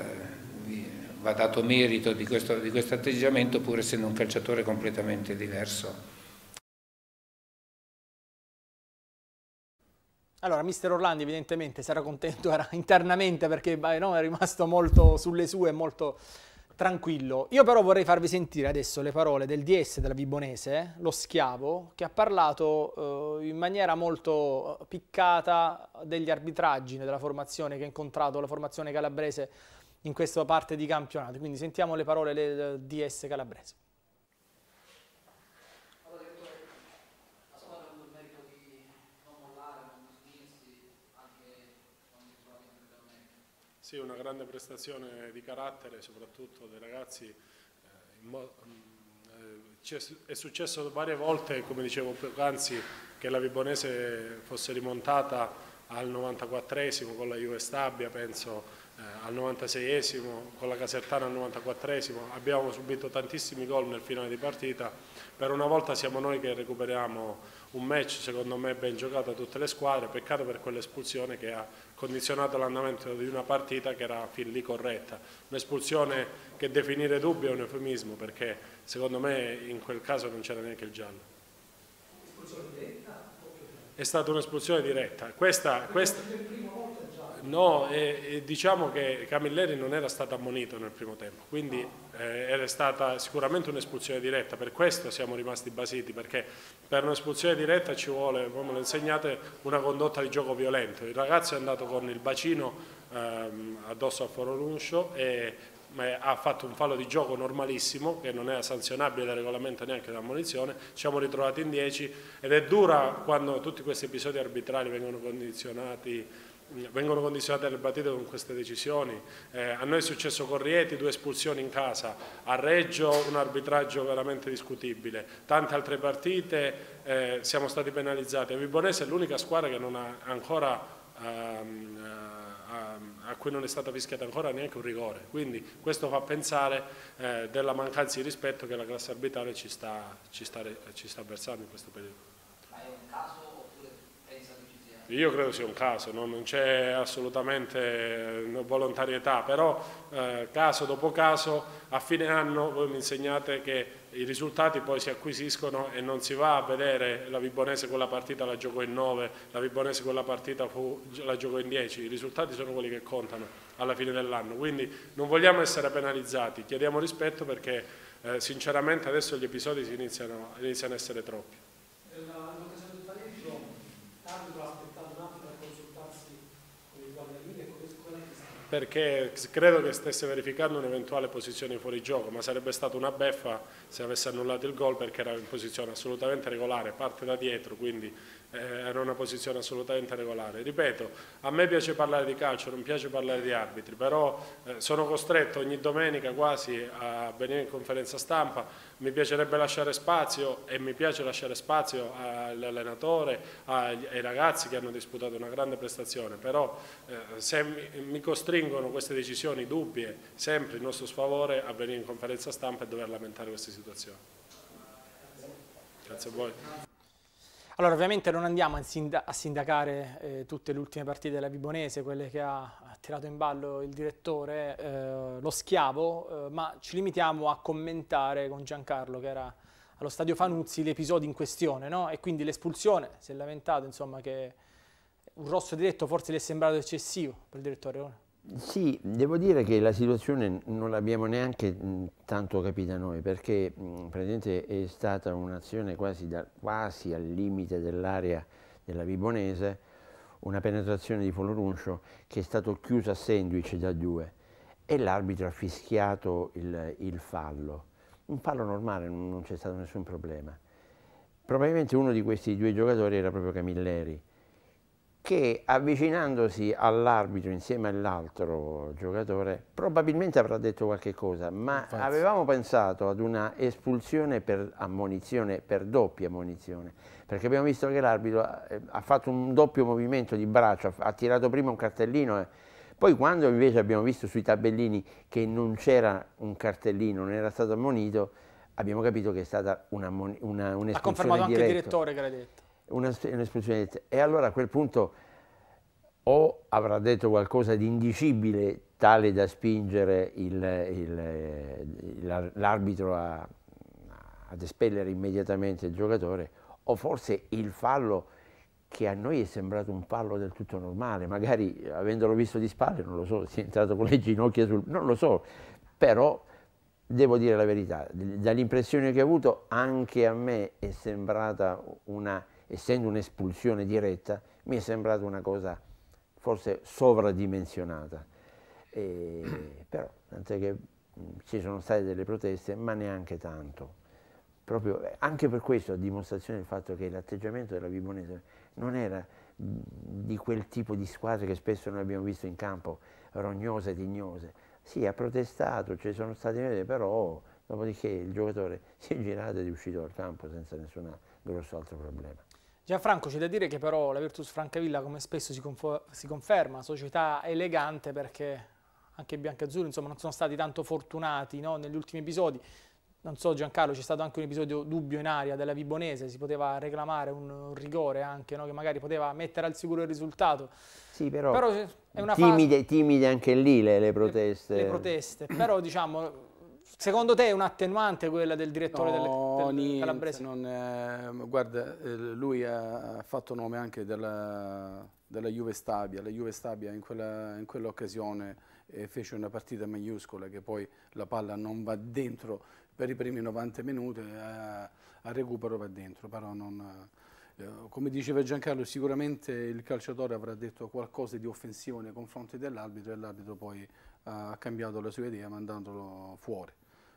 va dato merito di questo, di questo atteggiamento pur essendo un calciatore completamente diverso. Allora, mister Orlandi evidentemente sarà contento era internamente perché eh, no, è rimasto molto sulle sue, molto tranquillo. Io però vorrei farvi sentire adesso le parole del DS della Vibonese, lo schiavo, che ha parlato eh, in maniera molto piccata degli arbitraggi della formazione che ha incontrato, la formazione calabrese in questa parte di campionato. Quindi sentiamo le parole del DS Calabrese. Sì, una grande prestazione di carattere, soprattutto dei ragazzi. Eh, eh, è successo varie volte, come dicevo più anzi, che la Vibonese fosse rimontata al 94esimo con la Juve Stabia, penso eh, al 96esimo, con la Casertana al 94esimo, abbiamo subito tantissimi gol nel finale di partita, per una volta siamo noi che recuperiamo un match secondo me ben giocato da tutte le squadre, peccato per quell'espulsione che ha condizionato l'andamento di una partita che era fin lì corretta, un'espulsione che definire dubbio è un eufemismo perché secondo me in quel caso non c'era neanche il giallo. È stata un'espulsione diretta, questa, questa No, e, e diciamo che Camilleri non era stato ammonito nel primo tempo, quindi eh, era stata sicuramente un'espulsione diretta, per questo siamo rimasti basiti, perché per un'espulsione diretta ci vuole, come lo insegnate, una condotta di gioco violento. Il ragazzo è andato con il bacino ehm, addosso al foro Luncio e ha fatto un fallo di gioco normalissimo che non era sanzionabile da regolamento neanche da munizione, ci siamo ritrovati in 10 ed è dura quando tutti questi episodi arbitrali vengono condizionati vengono condizionate le partite con queste decisioni. Eh, a noi è successo con Rieti, due espulsioni in casa, a Reggio un arbitraggio veramente discutibile, tante altre partite eh, siamo stati penalizzati. A Vibonese è l'unica squadra che non ha ancora... Ehm, eh, a cui non è stata fischiata ancora neanche un rigore. Quindi questo fa pensare eh, della mancanza di rispetto che la classe arbitrale ci sta, ci sta, ci sta versando in questo periodo. Ma è un caso io credo sia un caso, no? non c'è assolutamente eh, volontarietà, però eh, caso dopo caso a fine anno voi mi insegnate che i risultati poi si acquisiscono e non si va a vedere la Vibonese quella partita la giocò in 9, la Vibonese quella partita fu, la giocò in 10, i risultati sono quelli che contano alla fine dell'anno, quindi non vogliamo essere penalizzati, chiediamo rispetto perché eh, sinceramente adesso gli episodi iniziano, iniziano a essere troppi. perché credo che stesse verificando un'eventuale posizione fuori gioco, ma sarebbe stata una beffa se avesse annullato il gol perché era in posizione assolutamente regolare, parte da dietro, quindi eh, era una posizione assolutamente regolare. Ripeto, a me piace parlare di calcio, non piace parlare di arbitri, però eh, sono costretto ogni domenica quasi a venire in conferenza stampa, mi piacerebbe lasciare spazio e mi piace lasciare spazio all'allenatore, ai ragazzi che hanno disputato una grande prestazione, però eh, se mi, mi costringono queste decisioni dubbie, sempre in nostro sfavore, a venire in conferenza stampa e dover lamentare queste situazioni. Grazie a voi. Allora, ovviamente non andiamo a, sindacare eh, tutte le ultime partite della Vibonese, quelle che ha tirato in ballo il direttore, eh, lo schiavo, eh, ma ci limitiamo a commentare con Giancarlo, che era allo stadio Fanuzzi, l'episodio in questione, no? E quindi l'espulsione, si è lamentato, insomma, che un rosso diretto forse gli è sembrato eccessivo per il direttore. Sì, devo dire che la situazione non l'abbiamo neanche tanto capita noi, perché praticamente è stata un'azione quasi, quasi, al limite dell'area della Vibonese, una penetrazione di Foloruncio che è stato chiusa a sandwich da due e l'arbitro ha fischiato il, il fallo. Un fallo normale, non c'è stato nessun problema. Probabilmente uno di questi due giocatori era proprio Camilleri, che avvicinandosi all'arbitro insieme all'altro giocatore probabilmente avrà detto qualche cosa, ma Infatti. avevamo pensato ad una espulsione per ammonizione, per doppia ammonizione, perché abbiamo visto che l'arbitro eh, ha fatto un doppio movimento di braccio, ha tirato prima un cartellino e eh. poi quando invece abbiamo visto sui tabellini che non c'era un cartellino, non era stato ammonito, abbiamo capito che è stata un'espulsione un diretta. Ha confermato anche il direttore che l'ha detto un'espressione E allora a quel punto o avrà detto qualcosa di indicibile tale da spingere l'arbitro a, ad espellere immediatamente il giocatore, o forse il fallo che a noi è sembrato un fallo del tutto normale, magari avendolo visto di spalle, non lo so, si è entrato con le ginocchia sul... non lo so, però devo dire la verità, dall'impressione che ho avuto anche a me è sembrata una essendo un'espulsione diretta, mi è sembrata una cosa forse sovradimensionata. E, però, tant'è che mm, ci sono state delle proteste, ma neanche tanto. Proprio, eh, anche per questo, a dimostrazione del fatto che l'atteggiamento della Vibonese non era mm, di quel tipo di squadre che spesso noi abbiamo visto in campo, rognose e tignose. Sì, ha protestato, ci sono stati, però dopodiché il giocatore [LAUGHS] si è girato ed è uscito dal campo senza nessun grosso altro problema. Gianfranco c'è da dire che però la Virtus Francavilla come spesso si, si conferma, società elegante perché anche i biancazzurri insomma non sono stati tanto fortunati no? negli ultimi episodi. Non so Giancarlo, c'è stato anche un episodio dubbio in aria della Vibonese, si poteva reclamare un rigore anche, no? che magari poteva mettere al sicuro il risultato. Sì, però, però timide, fase... timide, anche lì le, le proteste. Le, le proteste, però diciamo Secondo te è un'attenuante quella del direttore no, del, del niente, Calabrese? Non guarda, eh, lui ha fatto nome anche della, della Juve Stabia. La Juve Stabia in, quell'occasione quell eh, fece una partita maiuscola che poi la palla non va dentro per i primi 90 minuti, eh, a recupero va dentro, però non eh, come diceva Giancarlo, sicuramente il calciatore avrà detto qualcosa di offensivo nei confronti dell'arbitro e l'arbitro poi ha cambiato la sua idea mandandolo fuori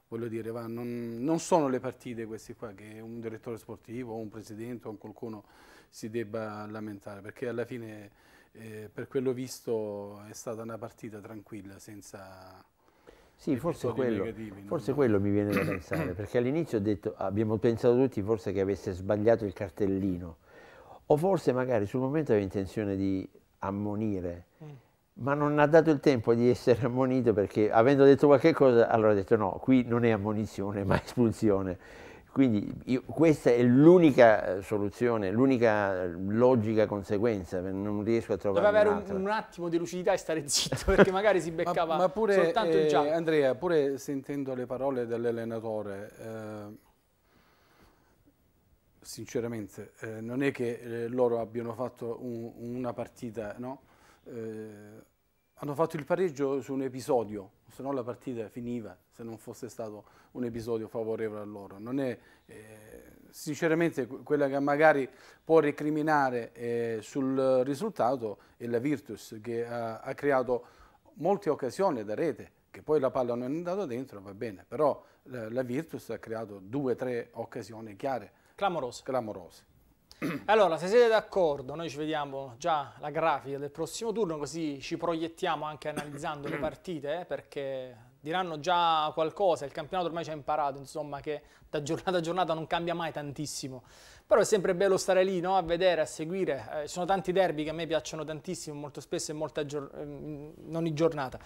voglio dire, va, non, non, sono le partite queste qua che un direttore sportivo o un presidente o qualcuno si debba lamentare, perché alla fine eh, per quello visto è stata una partita tranquilla, senza... Sì, forse, quello, negativi, forse no? quello mi viene da pensare, [COUGHS] perché all'inizio abbiamo pensato tutti forse che avesse sbagliato il cartellino, o forse magari sul momento aveva intenzione di ammonire, mm ma non ha dato il tempo di essere ammonito perché avendo detto qualche cosa allora ha detto no, qui non è ammonizione ma espulsione. Quindi io, questa è l'unica eh, soluzione, l'unica eh, logica conseguenza, non riesco a trovare Doveva avere un, un, attimo di lucidità e stare zitto [LAUGHS] perché magari si beccava ma, ma pure, soltanto eh, il giallo. Andrea, pure sentendo le parole dell'allenatore, eh, sinceramente eh, non è che eh, loro abbiano fatto un, una partita, no? Eh, hanno fatto il pareggio su un episodio, se no la partita finiva se non fosse stato un episodio favorevole a loro. Non è eh, sinceramente quella che magari può recriminare eh, sul risultato è la Virtus che ha, ha, creato molte occasioni da rete, che poi la palla non è andata dentro, va bene, però la, eh, la Virtus ha creato due o tre occasioni chiare. Clamorose. Clamorose. [CLEARS THROAT] Allora, se siete d'accordo, noi ci vediamo già la grafica del prossimo turno, così ci proiettiamo anche analizzando le [CLEARS THROAT] partite, eh, perché diranno già qualcosa, il campionato ormai ci ha imparato, insomma, che da giornata a giornata non cambia mai tantissimo. Però è sempre bello stare lì no? a vedere, a seguire. Eh, ci sono tanti derby che a me piacciono tantissimo, molto spesso e molta gior- ehm, ogni giornata.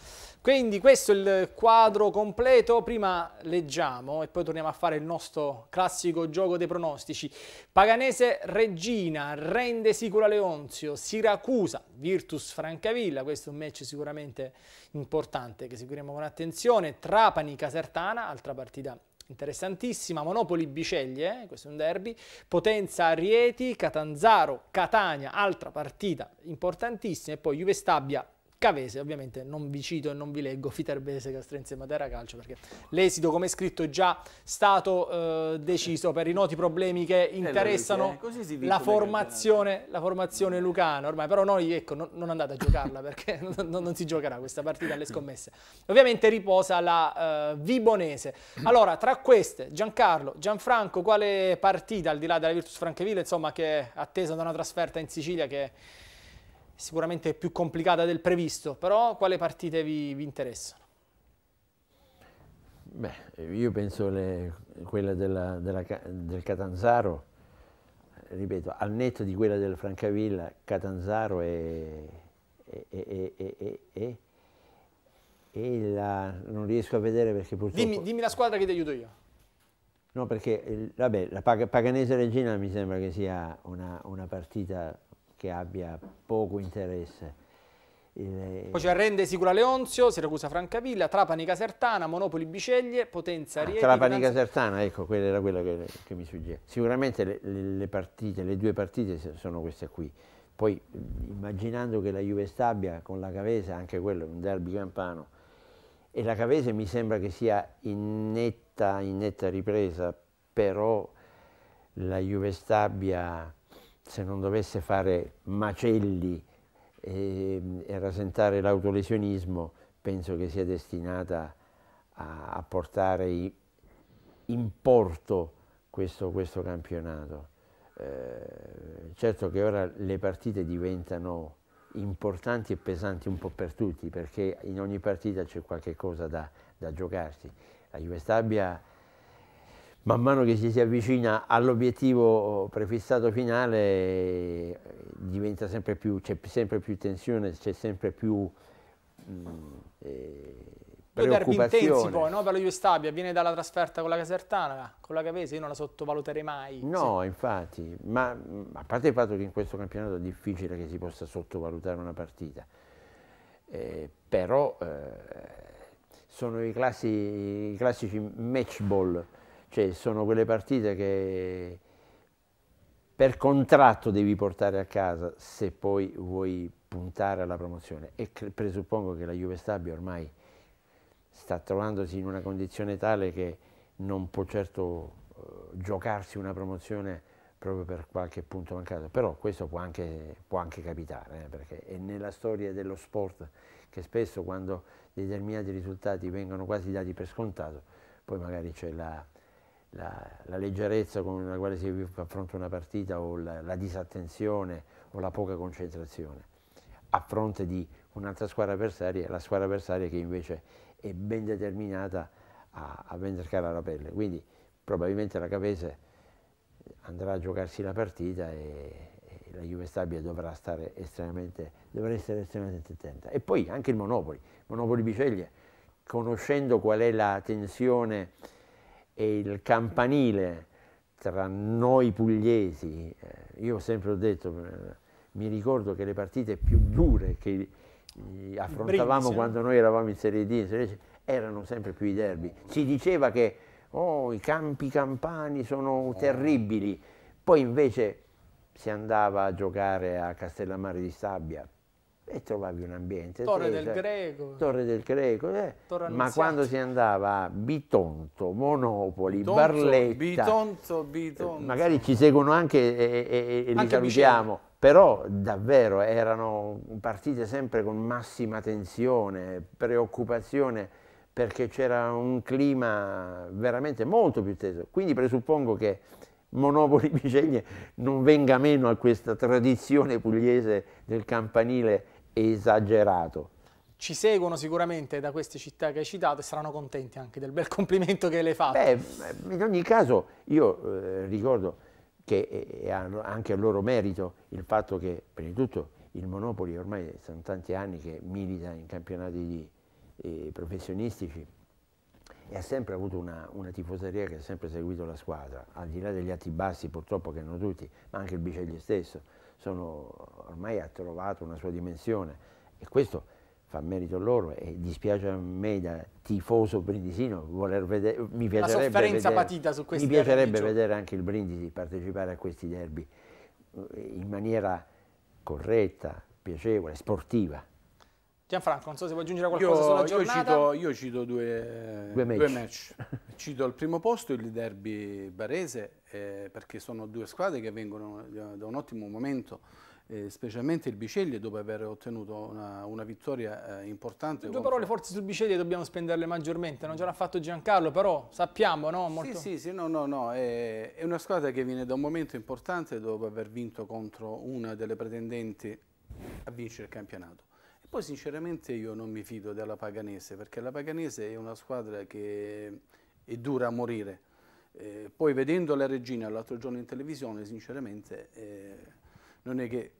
Quindi questo è il quadro completo. Prima leggiamo e poi torniamo a fare il nostro classico gioco dei pronostici. Paganese Regina, rende Sicura Leonzio, Siracusa, Virtus Francavilla. Questo è un match sicuramente importante che seguiremo con attenzione. Trapani Casertana, altra partita importante interessantissima, Monopoli Biceglie, eh? questo è un derby, Potenza Rieti, Catanzaro, Catania, altra partita importantissima e poi Juve Stabia Cavese, ovviamente non vi cito e non vi leggo Fiterbese, [LAUGHS] Castrense e Matera Calcio perché l'esito come scritto è già stato eh, deciso per i noti problemi che eh, interessano eh, la formazione, eh. la, formazione, lucana ormai, però noi ecco, non, non andate a giocarla [LAUGHS] perché non, non, si giocherà questa partita alle scommesse. Ovviamente riposa la eh, Vibonese. Allora, tra queste, Giancarlo, Gianfranco, quale partita al di là della Virtus Francheville, insomma che è attesa da una trasferta in Sicilia che sicuramente più complicata del previsto, però quali partite vi, vi interessano? Beh, io penso le, quella della, della, del Catanzaro, ripeto, al netto di quella del Francavilla, Catanzaro è, è, è, è la, non riesco a vedere perché purtroppo... Dimmi, dimmi la squadra che ti aiuto io. No, perché vabbè, la Paganese Regina mi sembra che sia una, una partita che abbia poco interesse. Eh, Poi c'è Rende, Sicura Leonzio, Siracusa Francavilla, Trapani Casertana, Monopoli Biceglie, Potenza Rieti. Ah, Trapani Casertana, ecco, quella era quella che, che mi suggeriva. Sicuramente le, le, partite, le due partite sono queste qui. Poi immaginando che la Juve Stabia con la Cavese, anche quello è un derby campano, e la Cavese mi sembra che sia in netta, in netta ripresa, però la Juve Stabia se non dovesse fare macelli e, ehm, e rasentare l'autolesionismo, penso che sia destinata a, a portare i, in porto questo, questo campionato. Eh, certo che ora le partite diventano importanti e pesanti un po' per tutti, perché in ogni partita c'è qualche cosa da, da giocarsi. La Juve Stabia man mano che ci si avvicina all'obiettivo prefissato finale diventa sempre più, c'è sempre più tensione, c'è sempre più mh, mm, eh, preoccupazione. Due derby intensi poi, no? Per lo Juventus viene dalla trasferta con la Casertana, con la Cavese, io non la sottovaluterei mai. No, sì. infatti, ma a parte il fatto che in questo campionato è difficile che si possa sottovalutare una partita, eh, però eh, sono i, classi, i classici match ball, cioè, sono quelle partite che per contratto devi portare a casa se poi vuoi puntare alla promozione e presuppongo che la Juve Stabia ormai sta trovandosi in una condizione tale che non può certo uh, giocarsi una promozione proprio per qualche punto mancato, però questo può anche, può anche capitare, eh, perché è nella storia dello sport che spesso quando determinati risultati vengono quasi dati per scontato, poi magari c'è la, la, la, leggerezza con la quale si affronta una partita o la, la disattenzione o la poca concentrazione a fronte di un'altra squadra avversaria, la squadra avversaria che invece è ben determinata a, a vendercare la pelle. Quindi probabilmente la Capese andrà a giocarsi la partita e, e la Juve Stabia dovrà, dovrà, essere estremamente attenta. E poi anche il Monopoli, Monopoli Biceglie, conoscendo qual è la tensione e il campanile tra noi pugliesi, eh, io sempre ho detto, eh, mi ricordo che le partite più dure che affrontavamo Bellissimo. Eh. quando noi eravamo in Serie D, in Serie C, erano sempre più i derby. Si diceva che oh, i campi campani sono terribili, poi invece si andava a giocare a Castellammare di Sabbia, e trovavi un ambiente. Torre tesa, del cioè, Greco. Torre del Greco, eh. ma quando si andava a Bitonto, Monopoli, Bitonzo, Barletta, Bitonzo, eh, Bitonzo. magari ci seguono anche e, e, e anche li salutiamo. Vicino. Però davvero erano partite sempre con massima tensione, preoccupazione, perché c'era un clima veramente molto più teso. Quindi presuppongo che Monopoli [LAUGHS] Biceglie non venga meno a questa tradizione pugliese del campanile esagerato. Ci seguono sicuramente da queste città che hai citato e saranno contenti anche del bel [LAUGHS] complimento che le hai fatto. Beh, in ogni caso io eh, ricordo che eh, hanno anche il loro merito il fatto che, prima di tutto, il Monopoli ormai sono tanti anni che milita in campionati di, eh, professionistici e ha sempre avuto una, una, tifoseria che ha sempre seguito la squadra, al di là degli atti bassi purtroppo che hanno tutti, ma anche il Biceglie stesso sono, ormai ha trovato una sua dimensione e questo fa merito a loro e dispiace a me da tifoso brindisino voler vedere, mi piacerebbe, sofferenza vedere, patita su questi mi piacerebbe vedere anche il Brindisi partecipare a questi derby eh, in maniera corretta, piacevole, sportiva. Gianfranco, non so se vuoi aggiungere qualcosa io, sulla giornata. Io cito, io cito due, due, match. Due match. cito al primo posto il derby barese, eh, perché sono due squadre che vengono da un ottimo momento, eh, specialmente il Biceglie, dopo aver ottenuto una, una vittoria eh, importante. Due contro... parole forse sul Biceglie dobbiamo spenderle maggiormente, non ce l'ha fatto Giancarlo, però sappiamo, no? Molto... Sì, sì, sì, no, no, no, è, è una squadra che viene da un momento importante dopo aver vinto contro una delle pretendenti a vincere il campionato poi sinceramente io non mi fido della Paganese, perché la Paganese è una squadra che è dura a morire. Eh, poi vedendo la Regina l'altro giorno in televisione, sinceramente eh, non è che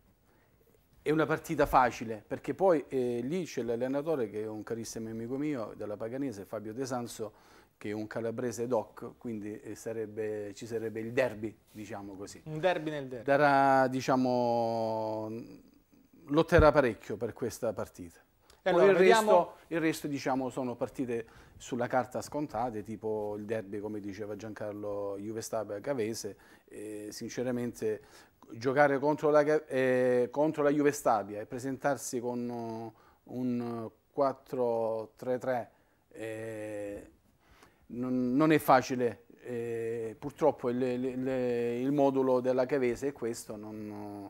è una partita facile, perché poi eh, lì c'è l'allenatore che è un carissimo amico mio della Paganese, Fabio De Sanso, che è un calabrese doc, quindi eh, sarebbe, ci sarebbe il derby, diciamo così. Un derby nel derby. Darà, diciamo, lotterà parecchio per questa partita. E allora, il, resto, il, resto, diciamo, sono partite sulla carta scontate, tipo il derby, come diceva Giancarlo Juve-Stabia Cavese. E, sinceramente, giocare contro la, eh, contro la Juve-Stabia e presentarsi con uh, un 4-3-3 eh, non, non, è facile. Eh, purtroppo il, il, il, modulo della Cavese è questo, non,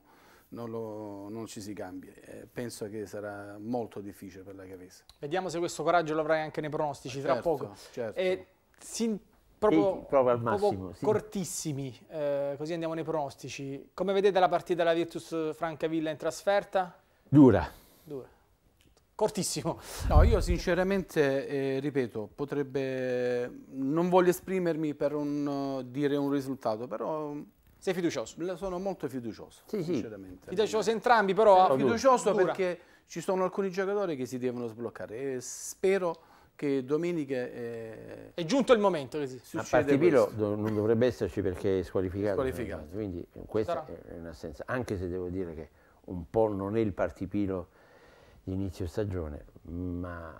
non, lo, non, ci si cambia. Eh, penso che sarà molto difficile per la Cavese. Vediamo se questo coraggio lo avrai anche nei pronostici ah, certo, tra poco. Certo. Eh, si, proprio, prova al massimo, sì. cortissimi, eh, così andiamo nei pronostici. Come vedete la partita della Virtus Francavilla in trasferta? Dura. Dura. Cortissimo. No, io sinceramente, eh, ripeto, potrebbe... Non voglio esprimermi per un, eh, dire un risultato, però sei fiducioso? Sono molto fiducioso, sì, sinceramente. Sì. Fiducioso entrambi però? Sono fiducioso dura. perché ci sono alcuni giocatori che si devono sbloccare e spero che domenica è, eh, è giunto il momento che si a parte Pilo non dovrebbe esserci perché è squalificato, squalificato. Eh, quindi questa Sarà. è un'assenza anche se devo dire che un po' non è il partipilo di inizio stagione ma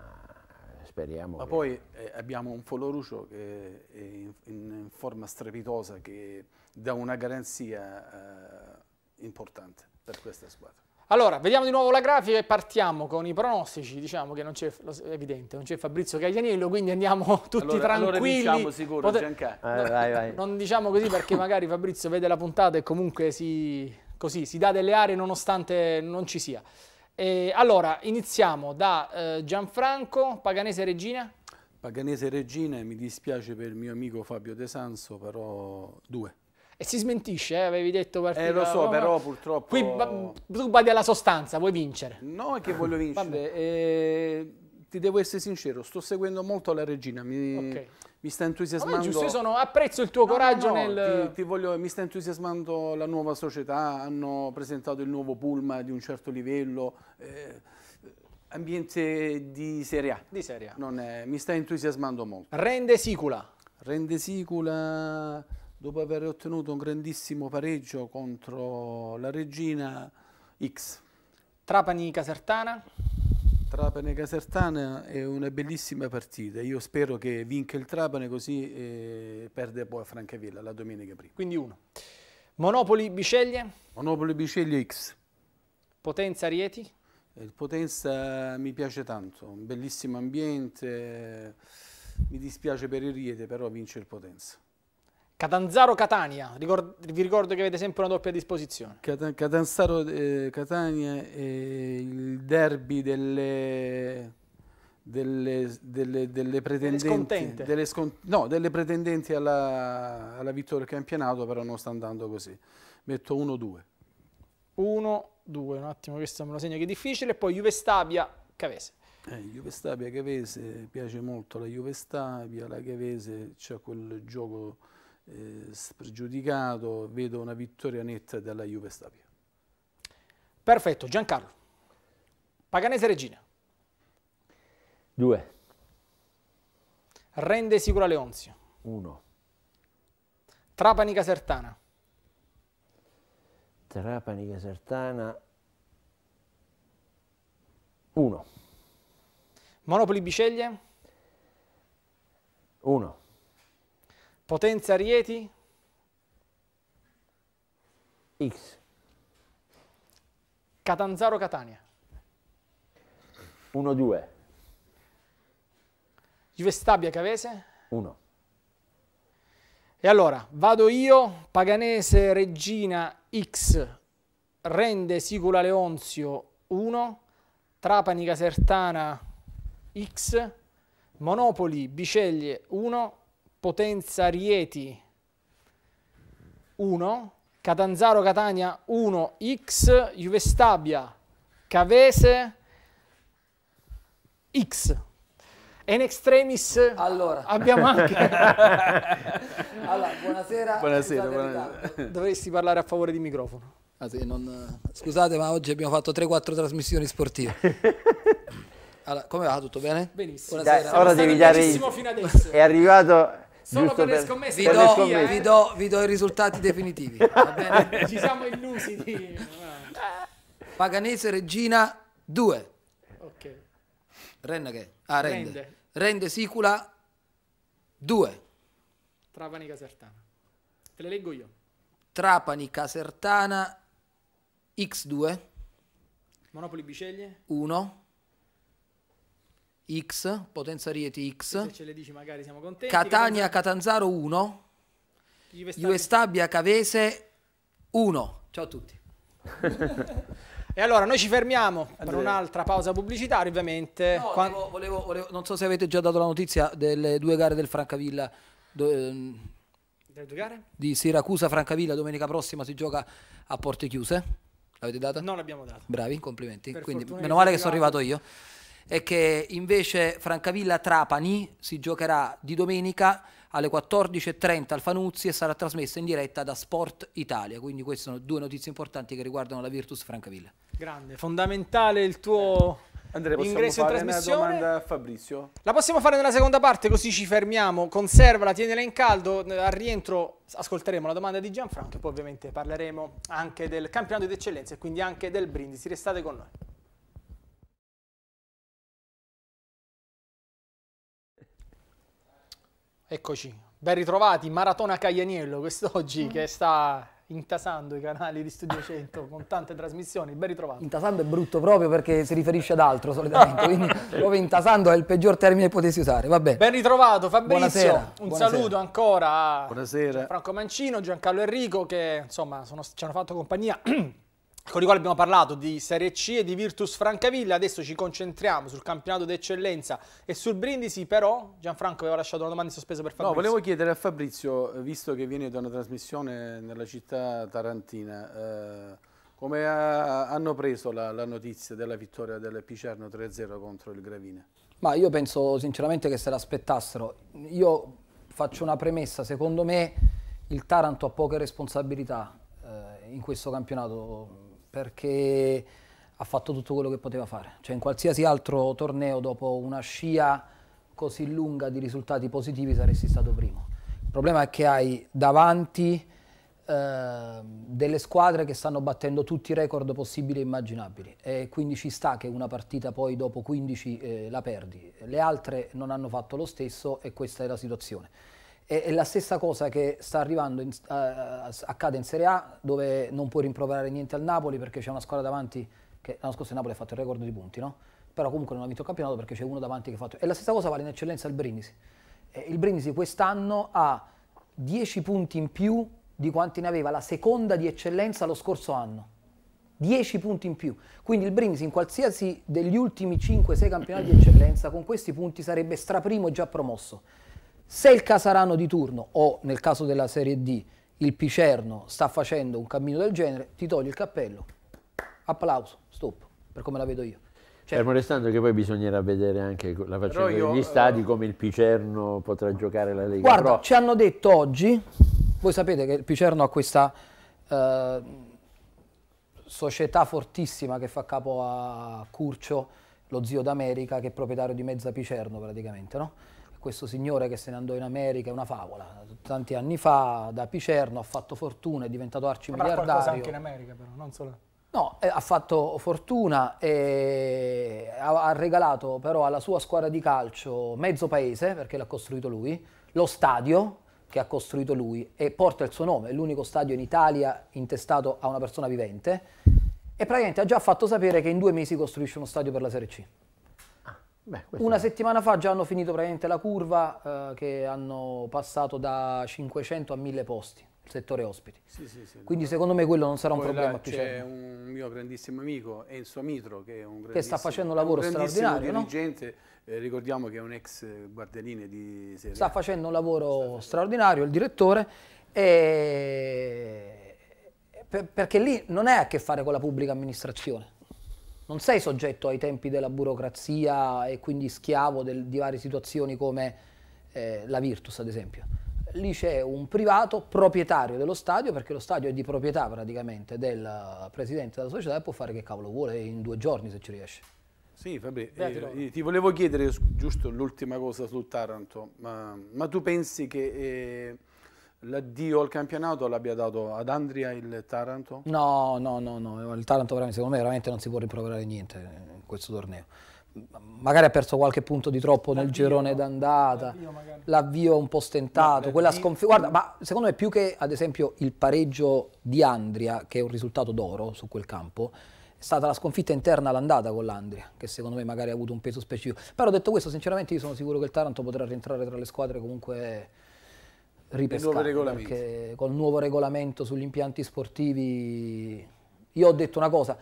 speriamo ma che... poi eh, abbiamo un Folorucio che è in, in forma strepitosa che da una garanzia eh, importante per questa squadra. Allora, vediamo di nuovo la grafica e partiamo con i pronostici, diciamo che non c'è, evidente, non c'è Fabrizio Caglianello, quindi andiamo [LAUGHS] tutti allora, tranquilli. Allora diciamo sicuro, Pote- eh, vai, vai. [LAUGHS] Non diciamo così perché magari Fabrizio vede la puntata e comunque si, così, si dà delle aree nonostante non ci sia. E allora, iniziamo da eh, Gianfranco, Paganese Regina. Paganese Regina, mi dispiace per il mio amico Fabio De Sanso, però due. E si smentisce, eh? avevi detto partita. Eh, lo so, Roma. però purtroppo... Qui tu badi alla sostanza, vuoi vincere. No, è che voglio vincere. Eh, ti devo essere sincero, sto seguendo molto la regina, mi, okay. mi sta entusiasmando... Ma giusto, io sono, apprezzo il tuo no, coraggio no, nel... Ti, ti voglio, mi sta entusiasmando la nuova società, hanno presentato il nuovo Pulma di un certo livello... Eh, ambiente di Serie A. Di Serie A. È, mi sta entusiasmando molto. Rende sicula. Rende sicula dopo aver ottenuto un grandissimo pareggio contro la Regina X. Trapani Casertana. Trapani Casertana è una bellissima partita. Io spero che vinca il Trapani così perde poi a Francavilla la domenica prima. Quindi uno. Monopoli Biceglie. Monopoli Biceglie X. Potenza Rieti. Il eh, Potenza mi piace tanto, un bellissimo ambiente. Mi dispiace per il Rieti, però vince il Potenza. Catanzaro Catania, Ricord vi ricordo che avete sempre una doppia a disposizione. Cat Catanzaro eh, Catania è il derby delle, delle, delle, delle pretendenti, delle no, delle pretendenti alla, alla, vittoria del campionato, però non sta andando così. Metto 1-2. 1-2, un attimo, questo me lo segno che è difficile, poi Juve Stabia Cavese. Eh, Juve Stabia Cavese piace molto la Juve Stabia, la Cavese c'è quel gioco eh, spregiudicato, vedo una vittoria netta della Juve Stabia. Perfetto, Giancarlo. Paganese Regina. 2. Rende Sicura Leonzio. 1. Trapani Casertana. Trapani Casertana 1. Monopoli Biceglie 1. Potenza Rieti? X. Catanzaro Catania? 1-2. Juve Stabia Cavese? 1. E allora, vado io, Paganese Regina X, rende Sicula Leonzio 1, Trapani Casertana X, Monopoli Biceglie 1, Potenza Rieti 1, Catanzaro Catania 1, X, Juvestabia, Cavese X. E in extremis allora. abbiamo anche... [LAUGHS] allora, buonasera. Buonasera, buonasera. Dovresti parlare a favore di microfono. Ah, sì, non... Scusate, ma oggi abbiamo fatto 3-4 trasmissioni sportive. [LAUGHS] Allora, come va? Tutto bene? Benissimo. Buonasera. Dai, ora devi dare... È arrivato Solo per, per, le vi do, le eh, vi, do, vi do, i risultati definitivi. [LAUGHS] Ci siamo illusi. Di... [LAUGHS] Paganese Regina 2. Ok. Renna che? Ah, rende. Rende, rende Sicula 2. Trapani Casertana. Te le leggo io. Trapani Casertana X2. Monopoli Biceglie 1. X, Potenza Rieti X. Se ce le dici magari siamo contenti. Catania Catanzaro 1. Juve Cavese 1. Ciao a tutti. [LAUGHS] E allora noi ci fermiamo per un'altra pausa pubblicitaria, ovviamente. No, Quando... volevo, volevo, volevo, non so se avete già dato la notizia delle due gare del Francavilla. Do, ehm, delle due gare? Di Siracusa Francavilla, domenica prossima si gioca a porte chiuse. L'avete data? Non l'abbiamo data. Bravi, complimenti. Quindi, meno male che sono arrivato io è che invece Francavilla-Trapani si giocherà di domenica alle 14.30 al Fanuzzi e sarà trasmessa in diretta da Sport Italia. Quindi queste sono due notizie importanti che riguardano la Virtus Francavilla. Grande, fondamentale il tuo... Andrea, possiamo Ingresso fare in trasmissione. una domanda a Fabrizio? La possiamo fare nella seconda parte, così ci fermiamo. Conservala, tienila in caldo. Al rientro ascolteremo la domanda di Gianfranco e poi ovviamente parleremo anche del campionato d'eccellenza e quindi anche del Brindisi. Restate con noi. Eccoci, ben ritrovati, Maratona Caglianiello quest'oggi mm. che sta intasando i canali di Studio 100 con tante trasmissioni, ben ritrovati. Intasando è brutto proprio perché si riferisce ad altro solitamente, quindi [LAUGHS] proprio intasando è il peggior termine che potessi usare, va bene. Ben ritrovato Fabrizio, Buonasera. un Buonasera. saluto ancora a Buonasera. Franco Mancino, Giancarlo Enrico che insomma sono, ci hanno fatto compagnia [CLEARS THROAT] con i quali abbiamo parlato di Serie C e di Virtus Francavilla, adesso ci concentriamo sul campionato d'eccellenza e sul Brindisi, però Gianfranco aveva lasciato una domanda in sospeso per Fabrizio. No, volevo chiedere a Fabrizio, eh, visto che viene da una trasmissione nella città tarantina, eh, come ha, hanno preso la, la, notizia della vittoria del Picerno 3-0 contro il Gravina? Ma io penso sinceramente che se l'aspettassero. Io faccio una premessa, secondo me il Taranto ha poche responsabilità eh, in questo campionato perché ha fatto tutto quello che poteva fare. Cioè in qualsiasi altro torneo dopo una scia così lunga di risultati positivi saresti stato primo. Il problema è che hai davanti ehm, delle squadre che stanno battendo tutti i record possibili e immaginabili e quindi ci sta che una partita poi dopo 15 eh, la perdi. Le altre non hanno fatto lo stesso e questa è la situazione. È, è la stessa cosa che sta arrivando, in, uh, accade in Serie A, dove non puoi rimproverare niente al Napoli perché c'è una squadra davanti che l'anno scorso il Napoli ha fatto il record di punti, no? Però comunque non ha vinto il campionato perché c'è uno davanti che ha fatto... E la stessa cosa vale in eccellenza al Brindisi. Eh, il Brindisi quest'anno ha 10 punti in più di quanti ne aveva la seconda di eccellenza lo scorso anno. 10 punti in più. Quindi il Brindisi in qualsiasi degli ultimi 5-6 campionati di eccellenza con questi punti sarebbe straprimo e già promosso. Se il Casarano di turno, o nel caso della Serie D, il Picerno sta facendo un cammino del genere, ti togli il cappello, applauso, stop, per come la vedo io. Cioè, Fermo restando che poi bisognerà vedere anche la faccenda io, degli eh, stadi, come il Picerno potrà giocare la Lega. Guarda, però... ci hanno detto oggi, voi sapete che il Picerno ha questa eh, società fortissima che fa capo a Curcio, lo zio d'America, che è proprietario di Mezza Picerno praticamente, no? questo signore che se ne andò in America è una favola. Tanti anni fa da Picerno ha fatto fortuna, è diventato arcimiliardario. Ma qualcosa anche in America però, non solo. No, eh, ha fatto fortuna e ha, ha, regalato però alla sua squadra di calcio mezzo paese, perché l'ha costruito lui, lo stadio che ha costruito lui e porta il suo nome, è l'unico stadio in Italia intestato a una persona vivente e praticamente ha già fatto sapere che in due mesi costruisce uno stadio per la Serie C. Beh, Una settimana fa già hanno finito praticamente la curva eh, che hanno passato da 500 a 1000 posti, il settore ospiti. Sì, sì, sì, Quindi secondo me quello non sarà un problema più C'è un mio grandissimo amico, Enzo Mitro, che, è un che sta facendo un lavoro un straordinario. Dirigente, no? eh, ricordiamo che è un ex guardianine di Serie Sta facendo un lavoro straordinario il direttore e... per, perché lì non è a che fare con la pubblica amministrazione non sei soggetto ai tempi della burocrazia e quindi schiavo del, di varie situazioni come eh, la Virtus ad esempio. Lì c'è un privato proprietario dello stadio perché lo stadio è di proprietà praticamente del eh, presidente della società e può fare che cavolo vuole in due giorni se ci riesce. Sì Fabri, eh, ti volevo chiedere giusto l'ultima cosa sul Taranto, ma, ma tu pensi che... Eh, l'addio al campionato l'abbia dato ad Andria il Taranto? No, no, no, no. il Taranto secondo me veramente non si può rimproverare niente in questo torneo. Magari ha perso qualche punto di troppo nel girone d'andata, l'avvio un po' stentato, quella sconfitta. Guarda, ma secondo me più che ad esempio il pareggio di Andria, che è un risultato d'oro su quel campo, è stata la sconfitta interna all'andata con l'Andria, che secondo me magari ha avuto un peso specifico. Però detto questo, sinceramente io sono sicuro che il Taranto potrà rientrare tra le squadre comunque ripescare. Perché col nuovo regolamento sugli impianti sportivi, io ho detto una cosa,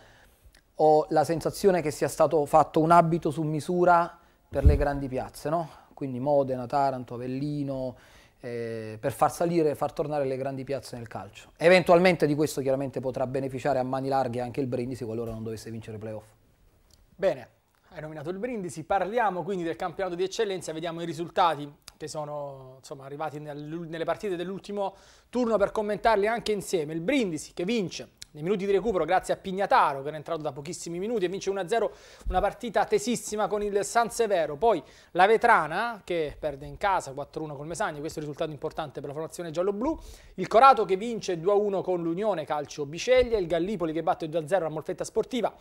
ho la sensazione che sia stato fatto un abito su misura per le grandi piazze, no? quindi Modena, Taranto, Avellino, eh, per far salire e far tornare le grandi piazze nel calcio. Eventualmente di questo chiaramente potrà beneficiare a mani larghe anche il Brindisi qualora non dovesse vincere i playoff. Bene, hai nominato il Brindisi, parliamo quindi del campionato di eccellenza, vediamo i risultati che sono insomma, arrivati nelle partite dell'ultimo turno per commentarli anche insieme. Il Brindisi che vince nei minuti di recupero grazie a Pignataro che era entrato da pochissimi minuti e vince 1-0 una partita tesissima con il San Severo poi la Vetrana che perde in casa 4-1 col Mesagni questo è un risultato importante per la formazione giallo-blu il Corato che vince 2-1 con l'Unione Calcio Biceglie il Gallipoli che batte 2-0 la Molfetta Sportiva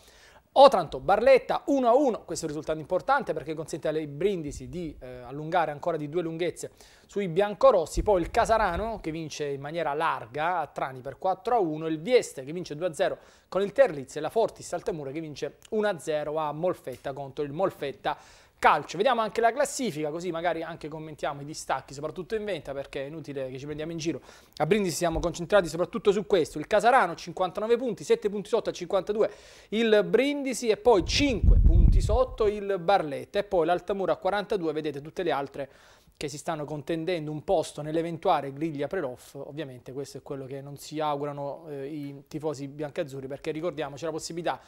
Otranto, Barletta 1-1, questo è un risultato importante perché consente alle Brindisi di eh, allungare ancora di due lunghezze sui biancorossi, poi il Casarano che vince in maniera larga a Trani per 4-1, il Vieste che vince 2-0 con il Terlizzi e la Fortis Altamura che vince 1-0 a Molfetta contro il Molfetta calcio. Vediamo anche la classifica, così magari anche commentiamo i distacchi, soprattutto in venta, perché è inutile che ci prendiamo in giro. A Brindisi siamo concentrati soprattutto su questo. Il Casarano 59 punti, 7 punti sotto a 52 il Brindisi e poi 5 punti sotto il Barletta e poi l'Altamura a 42, vedete tutte le altre che si stanno contendendo un posto nell'eventuale griglia playoff, ovviamente questo è quello che non si augurano eh, i tifosi biancazzurri perché ricordiamoci la possibilità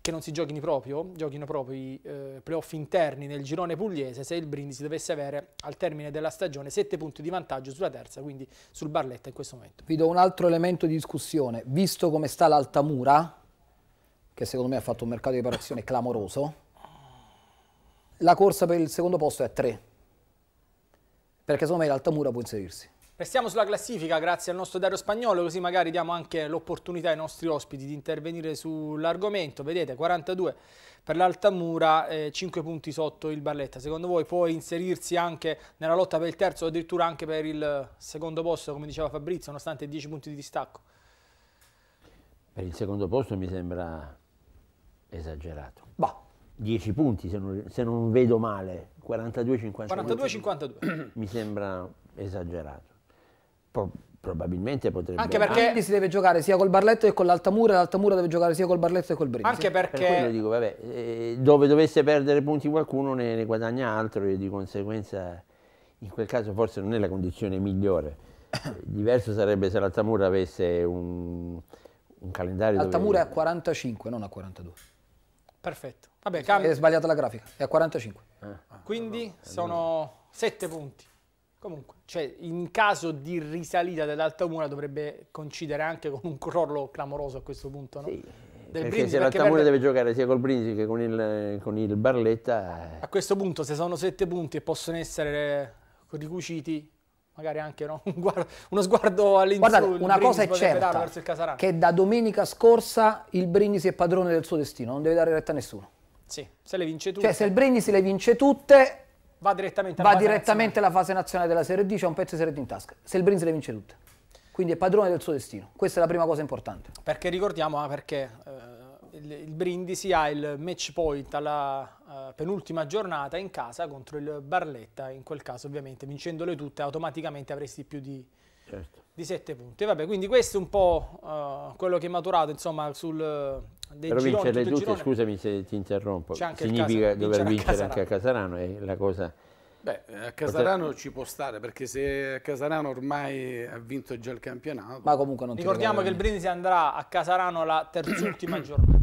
che non si giochino proprio, giochino proprio i eh, playoff interni nel girone pugliese se il Brindisi dovesse avere al termine della stagione 7 punti di vantaggio sulla terza, quindi sul Barletta in questo momento. Vi do un altro elemento di discussione, visto come sta l'Altamura, che secondo me ha fatto un mercato di preparazione clamoroso, la corsa per il secondo posto è a 3, perché secondo me l'Altamura può inserirsi. Restiamo sulla classifica grazie al nostro Dario Spagnolo, così magari diamo anche l'opportunità ai nostri ospiti di intervenire sull'argomento. Vedete, 42 per l'Altamura, eh, 5 punti sotto il Barletta. Secondo voi può inserirsi anche nella lotta per il terzo o addirittura anche per il secondo posto, come diceva Fabrizio, nonostante 10 punti di distacco? Per il secondo posto mi sembra esagerato. Bah. 10 punti se non, se non vedo male, 42-52. 42-52. [COUGHS] mi sembra esagerato probabilmente potrebbe anche perché anche si deve giocare sia col Barletto che con l'Altamura l'Altamura deve giocare sia col Barletto che col Brindisi anche perché per dico, vabbè, eh, dove dovesse perdere punti qualcuno ne, ne, guadagna altro e di conseguenza in quel caso forse non è la condizione migliore [COUGHS] diverso sarebbe se l'Altamura avesse un, un calendario l'Altamura dove... è a 45 non a 42 perfetto vabbè cambia. è sbagliata la grafica è a 45 ah, quindi allora, sono 7 punti comunque cioè in caso di risalita dell'Alta Mura dovrebbe coincidere anche con un crollo clamoroso a questo punto, no? Sì. Del perché Brindisi, se l'Alta Mura deve giocare sia col Brindisi che con il, con il Barletta... Eh. A questo punto se sono sette punti e possono essere ricuciti, magari anche no? [LAUGHS] un guardo, uno sguardo all'indietro. Guardate, una cosa è certa, che da domenica scorsa il Brindisi è padrone del suo destino, non deve dare retta a nessuno. Sì, se le vince cioè, tutte. Cioè, se il Brindisi le vince tutte, Va direttamente alla va fase direttamente nazionale. fase nazionale della Serie D, c'è un pezzo di Serie D in tasca. Se il Brindisi le vince tutte. Quindi è padrone del suo destino. Questa è la prima cosa importante. Perché ricordiamo, ah, perché eh, il, Brindisi ha il match point alla eh, penultima giornata in casa contro il Barletta. In quel caso ovviamente vincendole tutte automaticamente avresti più di certo. di 7 punti. Vabbè, quindi questo è un po' uh, quello che è maturato insomma, sul, eh, dei Però gironi, vincerle tutte, girone. scusami se ti interrompo, significa casa, dover vincere anche a Casarano, è la cosa... Beh, a Casarano Poter... ci può stare, perché se Casarano ormai ha vinto già il campionato... Ma comunque non Ricordiamo che il Brindisi andrà a Casarano la terzultima [CLEARS THROAT] giornata.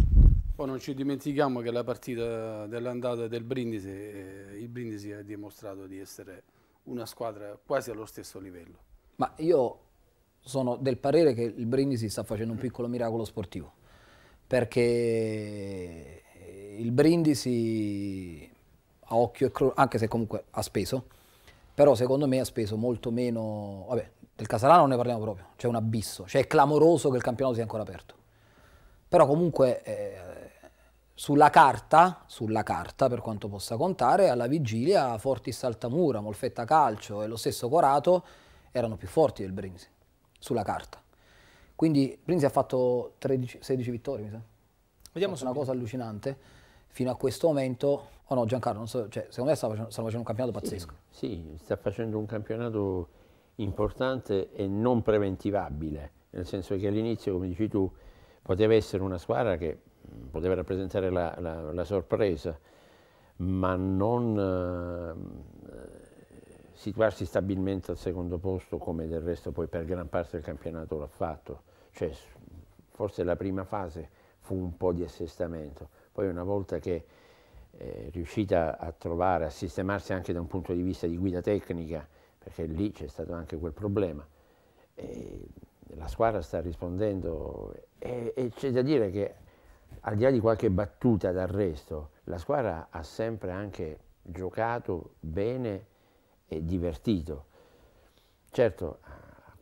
Poi non ci dimentichiamo che la partita dell'andata del Brindisi, eh, il Brindisi ha dimostrato di essere una squadra quasi allo stesso livello. Ma io sono del parere che il Brindisi sta facendo un piccolo miracolo sportivo, perché il Brindisi a occhio e croce, anche se comunque ha speso, però secondo me ha speso molto meno, vabbè, del Casalano non ne parliamo proprio, c'è un abisso, cioè è clamoroso che il campionato sia ancora aperto. Però comunque eh, sulla carta, sulla carta per quanto possa contare, alla vigilia Forti Saltamura, Molfetta Calcio e lo stesso Corato erano più forti del Brindisi, sulla carta. Quindi Brindisi ha fatto 13, 16 vittorie, mi sa. Vediamo se una cosa allucinante. Fino a questo momento, oh no Giancarlo, so, cioè, secondo me stanno facendo, facendo un campionato pazzesco. Sì, sì, sta facendo un campionato importante e non preventivabile, nel senso che all'inizio, come dici tu, poteva essere una squadra che mm, poteva rappresentare la, la, la sorpresa, ma non eh, situarsi stabilmente al secondo posto come del resto poi per gran parte del campionato l'ha fatto, cioè, forse la prima fase fu un po' di assestamento, poi una volta che è eh, riuscita a trovare, a sistemarsi anche da un punto di vista di guida tecnica, perché lì c'è stato anche quel problema, eh, la squadra sta rispondendo e, e c'è da dire che al di là di qualche battuta d'arresto, la squadra ha sempre anche giocato bene e divertito. Certo,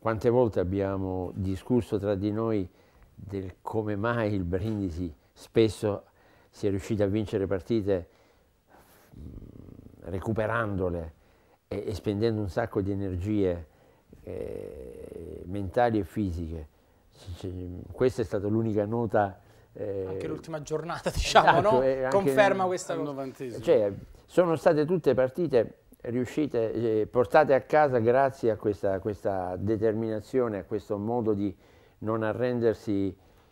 quante volte abbiamo discusso tra di noi del come mai il Brindisi spesso si è riuscito a vincere partite mm, recuperandole e, e spendendo un sacco di energie eh, mentali e fisiche. questa è stata l'unica nota eh, anche l'ultima giornata, [LAUGHS] diciamo, esatto, eh, no? conferma questa cosa. Cioè, sono state tutte partite riuscite, eh, portate a casa grazie a questa, a questa, determinazione, a questo modo di non arrendersi,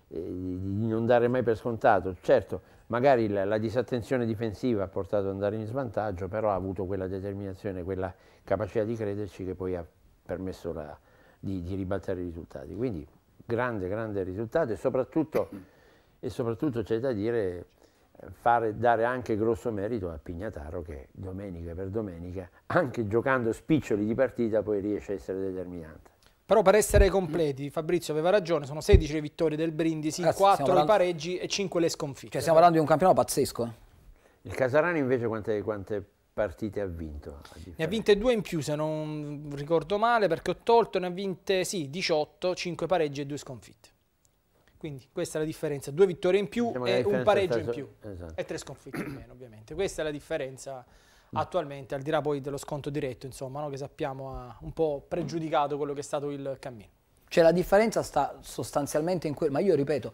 eh, di non dare mai per scontato. Certo, magari la, la, disattenzione difensiva ha portato ad andare in svantaggio, però ha avuto quella determinazione, quella capacità di crederci che poi ha permesso la, di, di, ribaltare i risultati. Quindi grande, grande risultato e soprattutto, e soprattutto c'è da dire fare, dare anche grosso merito a Pignataro che domenica per domenica, anche giocando spiccioli di partita, poi riesce a essere determinante. Però per essere completi, Fabrizio aveva ragione, sono 16 le vittorie del Brindisi, Ragazzi, 4 i pareggi e 5 le sconfitte. Cioè stiamo parlando di un campionato pazzesco. Eh. Il Casarani invece quante, quante partite ha vinto? Ne ha vinte due in più se non ricordo male, perché ho tolto, ne ha vinte sì, 18, 5 pareggi e 2 sconfitte. Quindi questa è la differenza, due vittorie in più Siamo e un pareggio in più esatto. e tre sconfitte in meno ovviamente. Questa è la differenza attualmente, al di là poi dello sconto diretto, insomma, no? che sappiamo ha un po' pregiudicato quello che è stato il cammino. Cioè la differenza sta sostanzialmente in quello, ma io ripeto,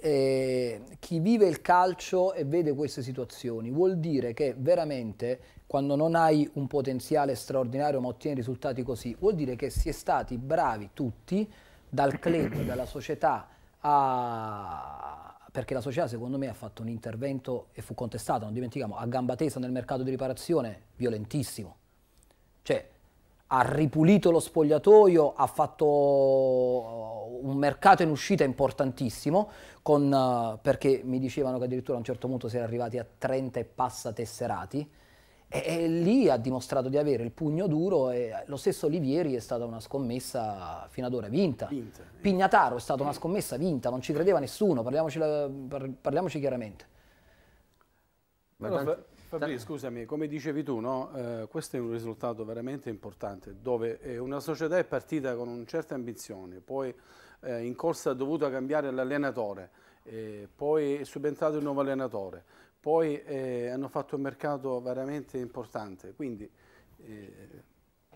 eh, chi vive il calcio e vede queste situazioni vuol dire che veramente quando non hai un potenziale straordinario ma ottieni risultati così, vuol dire che si è stati bravi tutti dal club, dalla società, a... perché la società secondo me ha fatto un intervento e fu contestato, non dimentichiamo, a gamba tesa nel mercato di riparazione, violentissimo. Cioè, ha ripulito lo spogliatoio, ha fatto un mercato in uscita importantissimo, con, eh, perché mi dicevano che addirittura a un certo punto si era arrivati a 30 e passa tesserati, e, e, lì ha dimostrato di avere il pugno duro e lo stesso Olivieri è stata una scommessa fino ad ora vinta. vinta Pignataro è stata una scommessa vinta, non ci credeva nessuno, parliamoci, la, par, parliamoci chiaramente. Allora, Fabri, scusami, come dicevi tu, no? eh, questo è un risultato veramente importante, dove eh, una società è partita con una certa ambizione, poi eh, in corsa ha dovuto cambiare l'allenatore, eh, poi è subentrato il nuovo allenatore poi eh, hanno fatto un mercato veramente importante, quindi eh,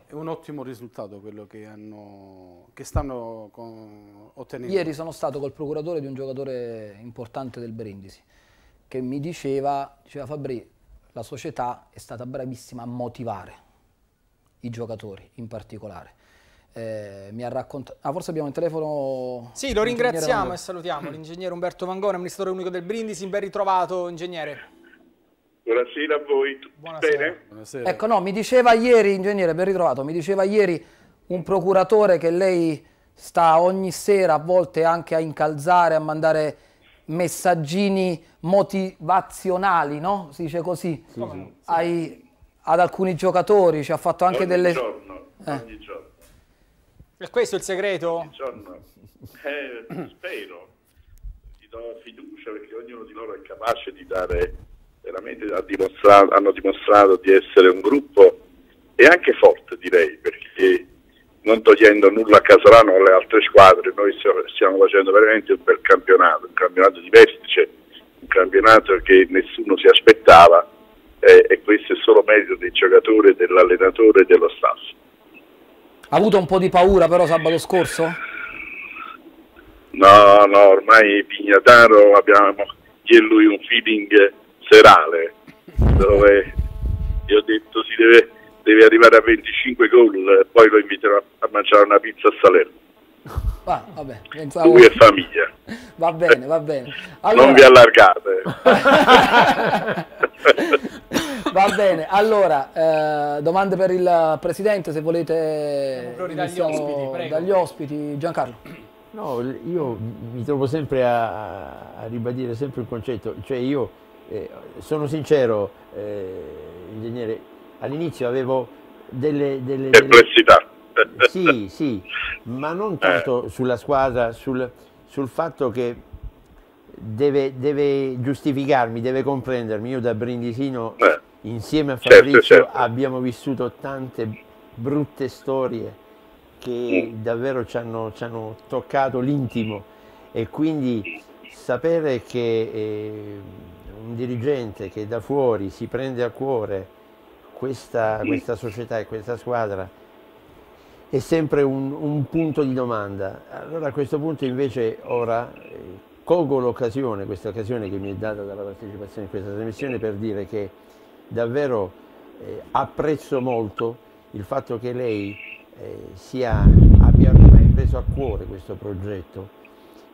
è un ottimo risultato quello che, hanno, che stanno con, ottenendo. Ieri sono stato col procuratore di un giocatore importante del Brindisi che mi diceva, diceva Fabri, la società è stata bravissima a motivare i giocatori in particolare eh, mi ha raccontato... Ah, forse abbiamo il telefono... Sì, lo ringraziamo e salutiamo. Mm. L'ingegnere Umberto Vangone, amministratore unico del Brindisi, ben ritrovato, ingegnere. Buonasera a voi, Buonasera. bene? Buonasera. Ecco, no, mi diceva ieri, ingegnere, ben ritrovato, mi diceva ieri un procuratore che lei sta ogni sera a volte anche a incalzare, a mandare messaggini motivazionali, no? Si dice così, sì, sì. Ai, ad alcuni giocatori, ci ha fatto anche ogni delle... Giorno, eh. ogni giorno. E questo è il segreto? Insomma, eh, spero, ti do fiducia perché ognuno di loro è capace di dare, veramente dimostrato, hanno dimostrato di essere un gruppo e anche forte direi, perché non togliendo nulla a Casalano alle altre squadre, noi stiamo facendo veramente un bel campionato, un campionato di vertice, un campionato che nessuno si aspettava eh, e questo è solo merito dei giocatori, dell'allenatore e dello staff. Ha avuto un po' di paura però sabato scorso? No, no, ormai Pignataro abbiamo io e lui un feeling serale dove gli ho detto si deve, deve arrivare a 25 gol, e poi lo inviterò a mangiare una pizza a Salerno. Ah, vabbè, pensavo... Lui e famiglia. Va bene, va bene. Allora... Non vi allargate. [LAUGHS] [LAUGHS] Va bene, allora, eh, domande per il Presidente, se volete... Dagli ospiti, dagli ospiti, Giancarlo. No, io mi trovo sempre a, a ribadire sempre il concetto, cioè io eh, sono sincero, eh, ingegnere, all'inizio avevo delle... delle Perplessità. Delle... Sì, sì, ma non eh. tanto sulla squadra, sul, sul fatto che Deve, deve, giustificarmi, deve comprendermi. Io da brindisino eh. Insieme a certo, Fabrizio certo, certo. abbiamo vissuto tante brutte storie che davvero ci hanno, ci hanno toccato l'intimo e quindi sapere che eh, un dirigente che da fuori si prende a cuore questa, questa società e questa squadra è sempre un, un, punto di domanda. Allora a questo punto invece ora eh, colgo l'occasione, questa occasione che mi è data dalla partecipazione a questa trasmissione per dire che davvero eh, apprezzo molto il fatto che lei eh, sia, abbia ormai preso a cuore questo progetto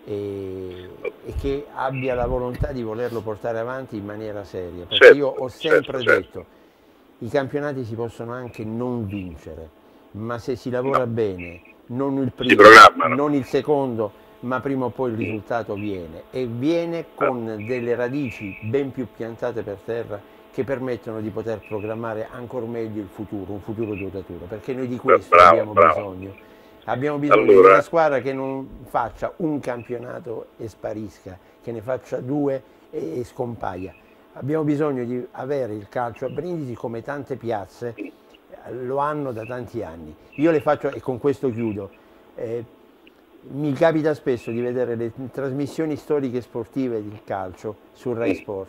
e, e, che abbia la volontà di volerlo portare avanti in maniera seria. Perché certo, io ho certo, sempre certo, detto, certo. i campionati si possono anche non vincere, ma se si lavora no. bene, non il primo, non il secondo, ma prima o poi il risultato viene e viene con certo. delle radici ben più piantate per terra che permettono di poter programmare ancora meglio il futuro, un futuro duratura, perché noi di questo bravo, abbiamo bravo. bisogno. Abbiamo bisogno allora. di una squadra che non faccia un campionato e sparisca, che ne faccia due e, e scompaia. Abbiamo bisogno di avere il calcio a Brindisi come tante piazze eh, lo hanno da tanti anni. Io le faccio, e con questo chiudo, eh, mi capita spesso di vedere le trasmissioni storiche sportive del calcio su Rai Sport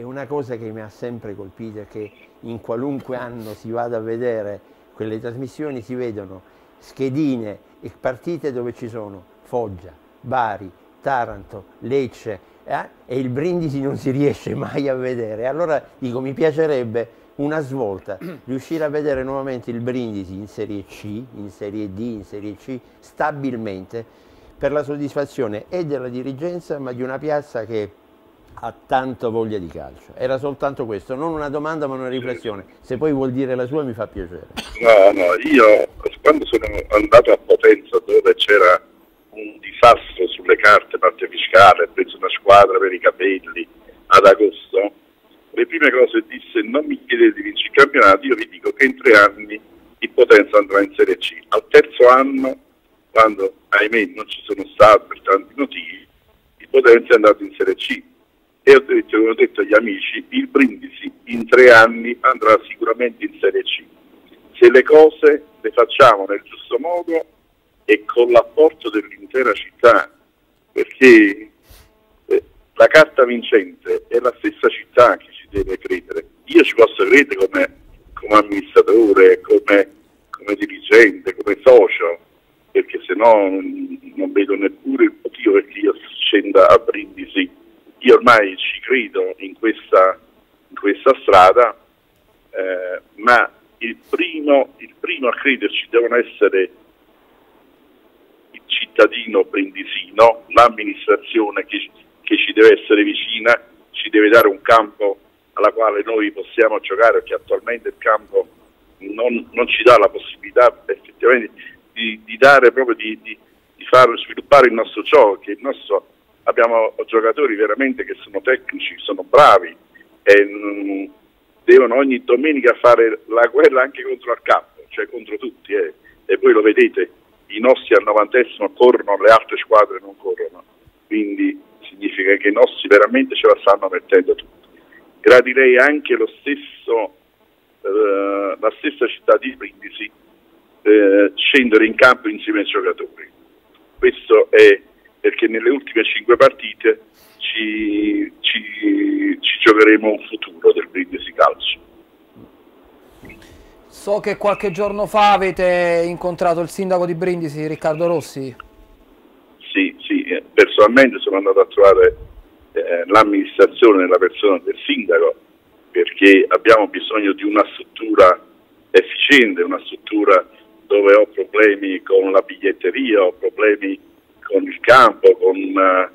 e una cosa che mi ha sempre colpito è che in qualunque anno si vada a vedere quelle trasmissioni si vedono schedine e partite dove ci sono Foggia, Bari, Taranto, Lecce eh? e il Brindisi non si riesce mai a vedere. Allora dico mi piacerebbe una svolta, [CLEARS THROAT] riuscire a vedere nuovamente il Brindisi in Serie C, in Serie D, in Serie C stabilmente per la soddisfazione e della dirigenza ma di una piazza che ha tanto voglia di calcio. Era soltanto questo, non una domanda ma una riflessione. Se poi vuol dire la sua mi fa piacere. No, no, io quando sono andato a Potenza dove c'era un disastro sulle carte, parte fiscale, ho preso una squadra per i capelli ad agosto, le prime cose disse non mi chiedete di vincere il campionato, io vi dico che in tre anni il Potenza andrà in Serie C. Al terzo anno, quando ahimè non ci sono stati per tanti motivi, il Potenza è andato in Serie C e ho detto, ho detto agli amici, il Brindisi in tre anni andrà sicuramente in Serie C. Se le cose le facciamo nel giusto modo e con l'apporto dell'intera città, perché eh, la carta vincente è la stessa città che ci deve credere. Io ci posso credere come, come amministratore, come, come, dirigente, come socio, perché se no non vedo neppure il motivo che io scenda a Brindisi io ormai ci credo in questa, in questa strada, eh, ma il primo, il primo, a crederci devono essere il cittadino brindisino, l'amministrazione che, che ci deve essere vicina, ci deve dare un campo alla quale noi possiamo giocare, perché attualmente il campo non, non ci dà la possibilità effettivamente di, di dare proprio di, di, di far sviluppare il nostro gioco, che il nostro abbiamo giocatori veramente che sono tecnici, sono bravi e mm, devono ogni domenica fare la guerra anche contro il campo, cioè contro tutti. Eh. E voi lo vedete, i nostri al novantesimo corrono, le altre squadre non corrono. Quindi significa che i nostri veramente ce la stanno mettendo tutti. Gradirei anche stesso, eh, la stessa città di Brindisi eh, scendere in campo insieme ai giocatori. Questo è perché nelle ultime cinque partite ci, ci, ci giocheremo un futuro del Brindisi Calcio. So che qualche giorno fa avete incontrato il sindaco di Brindisi, Riccardo Rossi. Sì, sì, eh, personalmente sono andato a trovare eh, l'amministrazione nella persona del sindaco perché abbiamo bisogno di una struttura efficiente, una struttura dove ho problemi con la biglietteria, ho problemi con il campo, con, eh,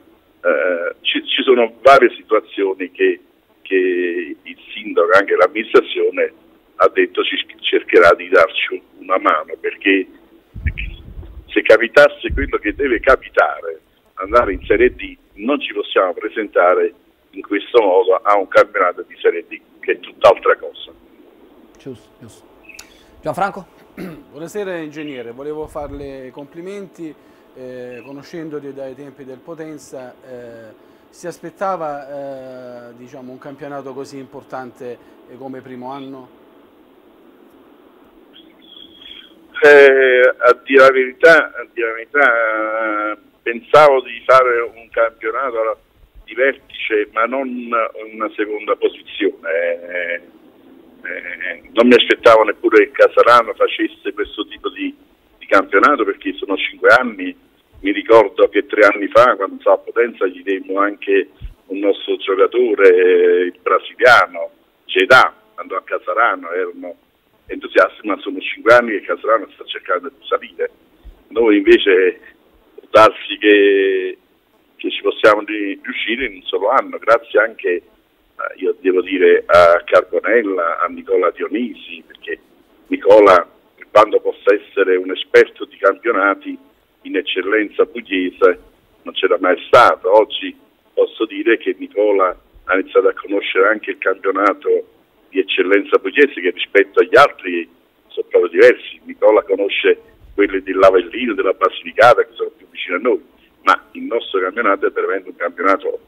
eh, ci, ci, sono varie situazioni che, che il sindaco anche l'amministrazione ha detto ci, cercherà di darci una mano perché se capitasse quello che deve capitare, andare in Serie D, non ci possiamo presentare in questo modo a un campionato di Serie D, che è tutt'altra cosa. Gianfranco? Buonasera ingegnere, volevo farle complimenti eh, conoscendoti dai tempi del Potenza, eh, si aspettava eh, diciamo, un campionato così importante eh, come primo anno? Eh, a dire, verità, a, dire la verità, eh, pensavo di fare un campionato di vertice ma non una seconda posizione. non mi aspettavo neppure che Casarano facesse questo tipo di, di campionato perché sono cinque anni mi ricordo che tre anni fa quando stava a Potenza gli demmo anche un nostro giocatore eh, il brasiliano, Gedà, andò a Casarano, erano entusiasti, ma sono cinque anni che Casarano sta cercando di salire. Noi invece darsi che, che ci possiamo riuscire in un solo anno, grazie anche eh, io devo dire a Carbonella, a Nicola Dionisi, perché Nicola, per quanto possa essere un esperto di campionati, in eccellenza pugliese non c'era mai stato. Oggi posso dire che Nicola ha iniziato a conoscere anche il campionato di eccellenza pugliese che rispetto agli altri sono proprio diversi. Nicola conosce quelli dell'Avellino, della Basilicata che sono più vicini a noi, ma il nostro campionato è veramente un campionato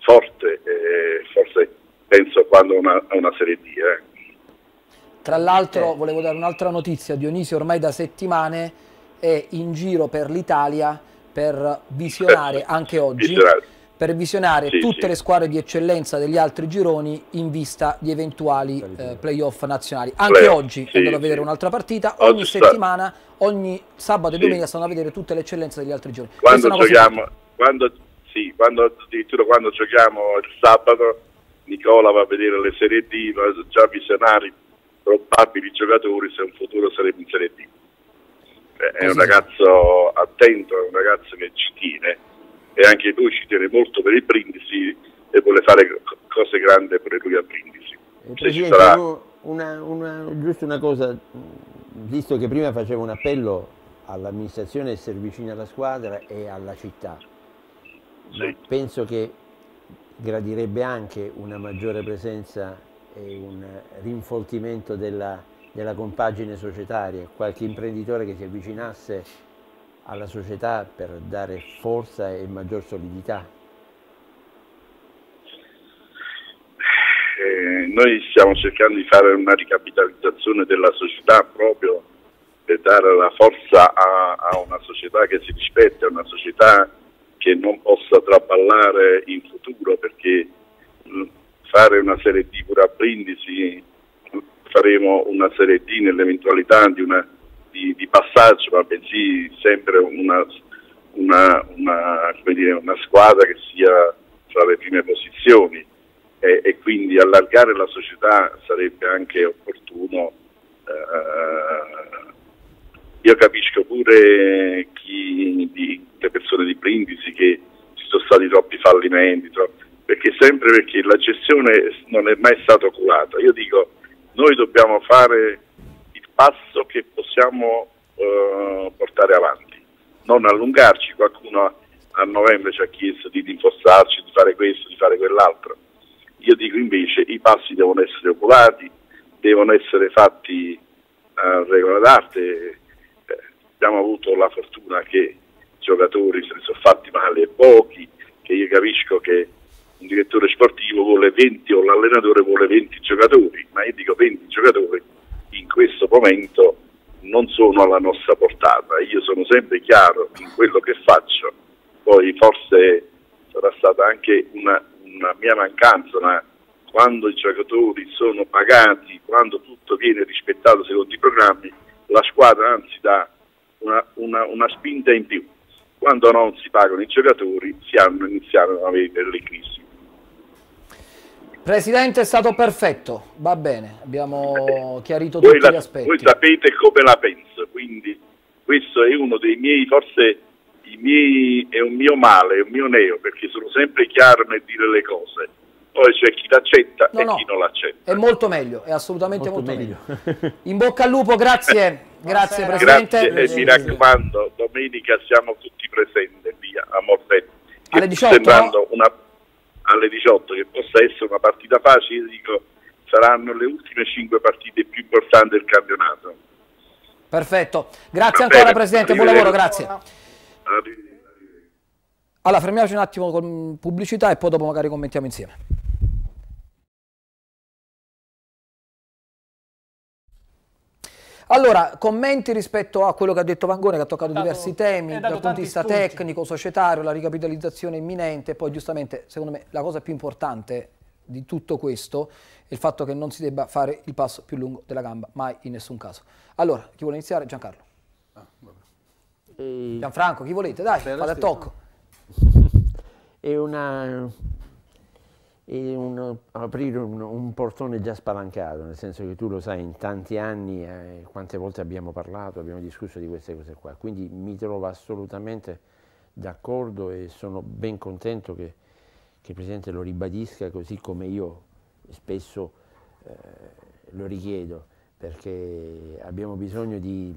forte, eh, forse penso quando a una, una, Serie D. Eh. Tra l'altro eh. volevo dare un'altra notizia, Dionisio ormai da settimane è in giro per l'Italia per visionare [LAUGHS] anche oggi per visionare sì, tutte sì. le squadre di eccellenza degli altri gironi in vista di eventuali eh, playoff nazionali. Anche play oggi sì, andrò a vedere un'altra partita, oggi ogni settimana, sta... ogni sabato e domenica stanno a vedere tutte le eccellenze degli altri gironi. Quando giochiamo, quando, sì, quando, addirittura quando giochiamo il sabato Nicola va a vedere le Serie D, va già visionari probabili giocatori se un futuro sarebbe in Serie D è un ragazzo attento, è un ragazzo che ci tiene e anche lui ci tiene molto per il Brindisi e vuole fare cose grandi per lui a Brindisi. Eh, Presidente, sarà... una, una, giusto una cosa, visto che prima facevo un appello all'amministrazione di essere vicina alla squadra e alla città, sì. penso che gradirebbe anche una maggiore presenza e un rinfoltimento della nella compagine societaria, qualche imprenditore che si avvicinasse alla società per dare forza e maggior solidità? Eh, noi stiamo cercando di fare una ricapitalizzazione della società proprio per dare la forza a, a una società che si rispetta, una società che non possa traballare in futuro perché mm, fare una serie di pura brindisi faremo una serie D nell'eventualità di, di, di, passaggio, ma bensì sempre una, una, una, dire, una, squadra che sia tra le prime posizioni e, e quindi allargare la società sarebbe anche opportuno. Eh, io capisco pure chi, di, le persone di Brindisi che ci sono stati troppi fallimenti, troppi, perché sempre perché la gestione non è mai stata curata. Io dico noi dobbiamo fare il passo che possiamo eh, portare avanti, non allungarci, qualcuno a novembre ci ha chiesto di rinforzarci, di fare questo, di fare quell'altro. Io dico invece i passi devono essere oculati, devono essere fatti eh, a regola d'arte. Eh, abbiamo avuto la fortuna che i giocatori se ne sono fatti male e pochi, che io capisco che un direttore sportivo vuole 20 o l'allenatore vuole 20 giocatori, ma io dico 20 giocatori in questo momento non sono alla nostra portata, io sono sempre chiaro in quello che faccio, poi forse sarà stata anche una, una mia mancanza, ma quando i giocatori sono pagati, quando tutto viene rispettato secondo i programmi, la squadra anzi dà una, una, una spinta in più quando non si pagano i giocatori si hanno iniziato a avere delle crisi. Presidente, è stato perfetto, va bene, abbiamo chiarito voi tutti la, gli aspetti. Voi sapete come la penso, quindi questo è uno dei miei, forse miei, è un mio male, è un mio neo, perché sono sempre chiaro nel dire le cose. Poi c'è chi l'accetta no, e no, chi non l'accetta. È molto meglio, è assolutamente molto, molto meglio. meglio. In bocca al lupo, grazie, [LAUGHS] grazie Presidente. Grazie, Presidente. mi raccomando, domenica siamo tutti presenti via a Morfetti. Alle 18? Sembrando no? una alle 18, che possa essere una partita facile, io dico saranno le ultime 5 partite più importanti del campionato. Perfetto, grazie Va ancora bene, Presidente, buon lavoro, grazie. Allora fermiamoci un attimo con pubblicità e poi dopo magari commentiamo insieme. Allora, commenti rispetto a quello che ha detto Vangone, che ha toccato dato, diversi temi dal punto di vista spunti. tecnico, societario, la ricapitalizzazione imminente, poi giustamente, secondo me, la cosa più importante di tutto questo è il fatto che non si debba fare il passo più lungo della gamba, mai in nessun caso. Allora, chi vuole iniziare? Giancarlo. Ah, Gianfranco, chi volete? Dai, fate a tocco. [LAUGHS] È una e un, aprire un, un, portone già spalancato, nel senso che tu lo sai, in tanti anni eh, quante volte abbiamo parlato, abbiamo discusso di queste cose qua, quindi mi trovo assolutamente d'accordo e sono ben contento che, che, il Presidente lo ribadisca così come io spesso eh, lo richiedo, perché abbiamo bisogno di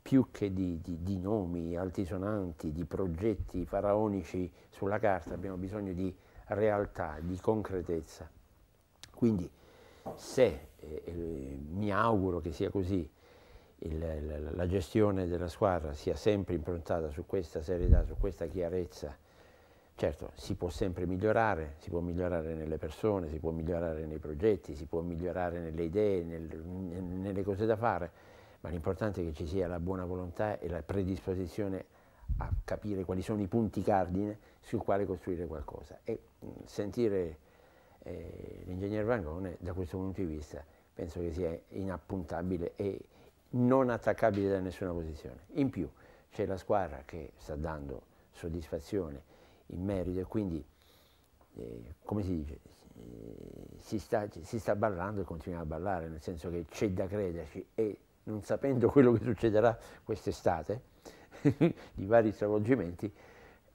più che di, di, di nomi altisonanti, di progetti faraonici sulla carta, abbiamo bisogno di realtà, di concretezza. Quindi se, eh, eh, mi auguro che sia così, il, la, la, gestione della squadra sia sempre improntata su questa serietà, su questa chiarezza, certo si può sempre migliorare, si può migliorare nelle persone, si può migliorare nei progetti, si può migliorare nelle idee, nel, nelle cose da fare, ma l'importante è che ci sia la buona volontà e la predisposizione a capire quali sono i punti cardine sul quale costruire qualcosa. E sentire eh, l'ingegner Vangone da questo punto di vista penso che sia inappuntabile e non attaccabile da nessuna posizione. In più c'è la squadra che sta dando soddisfazione in merito e quindi, eh, come si dice, si, sta, si sta ballando e continua a ballare, nel senso che c'è da crederci e non sapendo quello che succederà quest'estate, [LAUGHS] di vari stravolgimenti,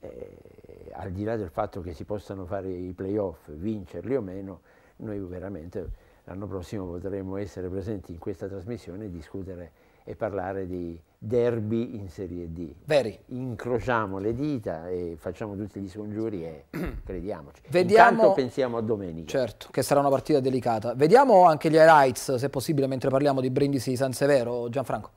eh, al di là del fatto che si possano fare i playoff, vincerli o meno, noi veramente l'anno prossimo potremo essere presenti in questa trasmissione e discutere e parlare di derby in Serie D. Veri. Incrociamo le dita e facciamo tutti gli scongiuri e [CLEARS THROAT] crediamoci. Vediamo, Intanto pensiamo a domenica. Certo, che sarà una partita delicata. Vediamo anche gli highlights, se possibile, mentre parliamo di Brindisi San Severo. Gianfranco.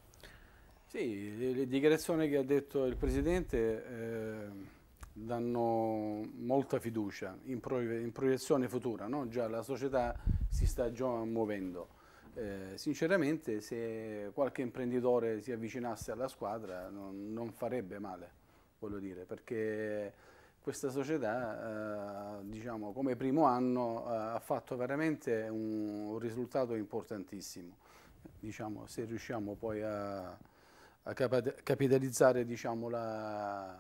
Sì, le dichiarazioni che ha detto il Presidente... Eh danno molta fiducia in, in proiezione futura, no? già la società si sta già muovendo. Eh, sinceramente se qualche imprenditore si avvicinasse alla squadra non, non farebbe male, voglio dire, perché questa società eh, diciamo, come primo anno eh, ha fatto veramente un, un risultato importantissimo. Diciamo, se riusciamo poi a, a capitalizzare diciamo, la,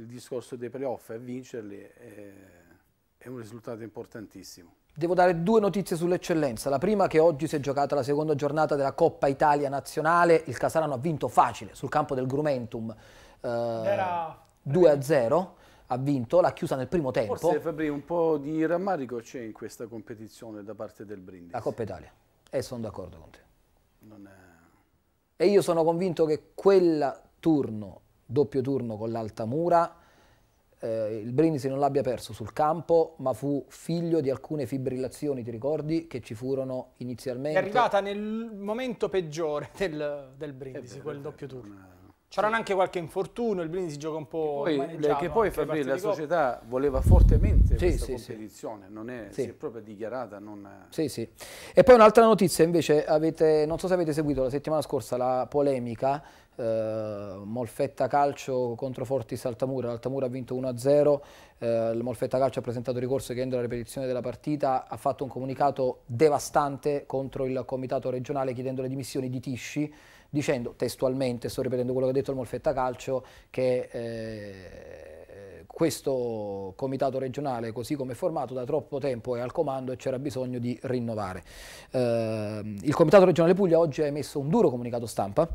il discorso dei playoff e vincerli è, è un risultato importantissimo. Devo dare due notizie sull'eccellenza. La prima che oggi si è giocata la seconda giornata della Coppa Italia nazionale. Il Casarano ha vinto facile sul campo del Grumentum. Eh, Era... 2 0 ha vinto, l'ha chiusa nel primo tempo. Forse Fabri un po' di rammarico c'è in questa competizione da parte del Brindisi. La Coppa Italia. E eh, sono d'accordo con te. È... E io sono convinto che quel turno doppio turno con l'Altamura, eh, il Brindisi non l'abbia perso sul campo, ma fu figlio di alcune fibrillazioni, ti ricordi, che ci furono inizialmente. È arrivata nel momento peggiore del, del Brindisi, vero, quel doppio turno. C'erano anche qualche infortunio, il Brindisi gioca un po' Che poi, che poi Fabri, la società voleva fortemente sì, questa sì, competizione, non è, si è proprio dichiarata. Non... Sì, sì. E poi un'altra notizia invece, avete, non so se avete seguito la settimana scorsa la polemica eh, Molfetta Calcio contro Fortis Altamura, l'Altamura ha vinto 1-0, eh, il Molfetta Calcio ha presentato ricorso chiedendo la ripetizione della partita, ha fatto un comunicato devastante contro il comitato regionale chiedendo le dimissioni di Tisci, dicendo testualmente, sto ripetendo quello che ha detto il Molfetta Calcio, che eh, questo comitato regionale così come è formato da troppo tempo è al comando e c'era bisogno di rinnovare. Eh, il comitato regionale Puglia oggi ha emesso un duro comunicato stampa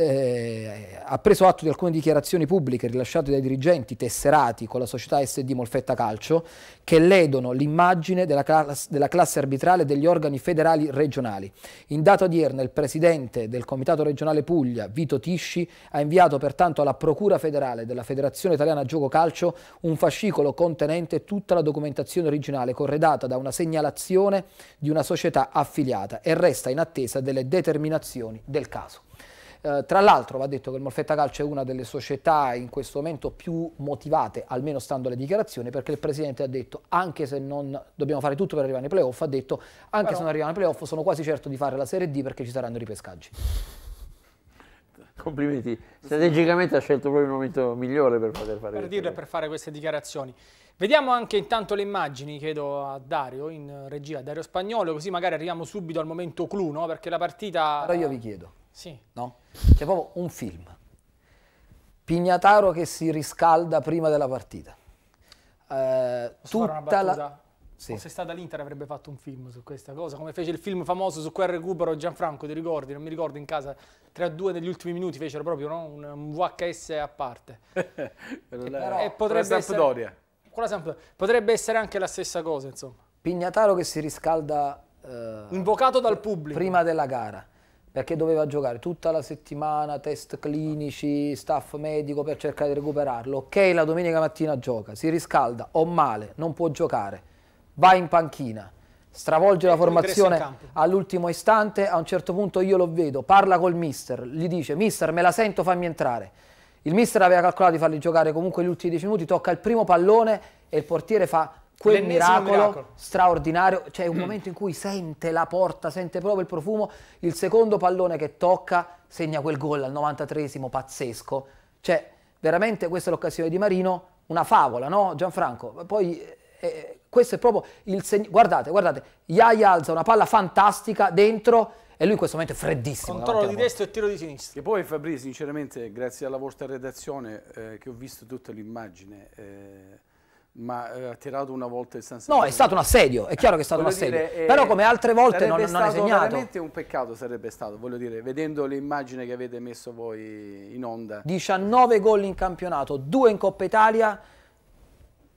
eh, ha preso atto di alcune dichiarazioni pubbliche rilasciate dai dirigenti tesserati con la società SD Molfetta Calcio che ledono l'immagine della, class della classe arbitrale degli organi federali regionali. In data odierna il presidente del Comitato regionale Puglia, Vito Tisci, ha inviato pertanto alla Procura federale della Federazione Italiana Gioco Calcio un fascicolo contenente tutta la documentazione originale corredata da una segnalazione di una società affiliata e resta in attesa delle determinazioni del caso. Eh, tra l'altro va detto che il Molfetta Calcio è una delle società in questo momento più motivate, almeno stando alle dichiarazioni, perché il presidente ha detto anche se non dobbiamo fare tutto per arrivare ai playoff, ha detto anche Però... se non arriviamo ai playoff sono quasi certo di fare la Serie D perché ci saranno i ripescaggi. Complimenti, strategicamente ha scelto proprio il momento migliore per poter fare Per dirle, per fare queste dichiarazioni. Vediamo anche intanto le immagini, chiedo a Dario, in regia, Dario Spagnolo, così magari arriviamo subito al momento clou, no? perché la partita... Però io vi chiedo, sì. No? C'è proprio un film. Pignataro che si riscalda prima della partita. Eh, tutta la... Sì. Se stata l'Inter avrebbe fatto un film su questa cosa, come fece il film famoso su quel recupero Gianfranco, ti ricordi? Non mi ricordo in casa, 3-2 a negli ultimi minuti fecero proprio no? un VHS a parte. [LAUGHS] però, e potrebbe la Sampdoria. Essere, potrebbe essere anche la stessa cosa, insomma. Pignataro che si riscalda... Eh, Invocato dal pubblico. Prima della gara perché doveva giocare tutta la settimana, test clinici, staff medico per cercare di recuperarlo. Ok, la domenica mattina gioca, si riscalda, o male, non può giocare, va in panchina, stravolge e la eh, formazione all'ultimo istante, a un certo punto io lo vedo, parla col mister, gli dice mister me la sento fammi entrare. Il mister aveva calcolato di farli giocare comunque gli ultimi 10 minuti, tocca il primo pallone e il portiere fa quel miracolo, miracolo, straordinario, cioè un mm. momento in cui sente la porta, sente proprio il profumo, il secondo pallone che tocca segna quel gol al 93esimo pazzesco. Cioè, veramente questa è l'occasione di Marino, una favola, no Gianfranco? Poi eh, eh questo è proprio il segno, guardate, guardate, Iaia alza una palla fantastica dentro e lui in questo momento è freddissimo. Controllo di destra e tiro di sinistra. Che poi Fabri, sinceramente, grazie alla vostra redazione eh, che ho visto tutta l'immagine... Eh, ma eh, ha tirato una volta il San Siro. No, è stato un assedio, è chiaro che è stato un assedio, dire, eh, però come altre volte non, non è segnato. veramente un peccato sarebbe stato, voglio dire, vedendo l'immagine che avete messo voi in onda. 19 gol in campionato, 2 in Coppa Italia,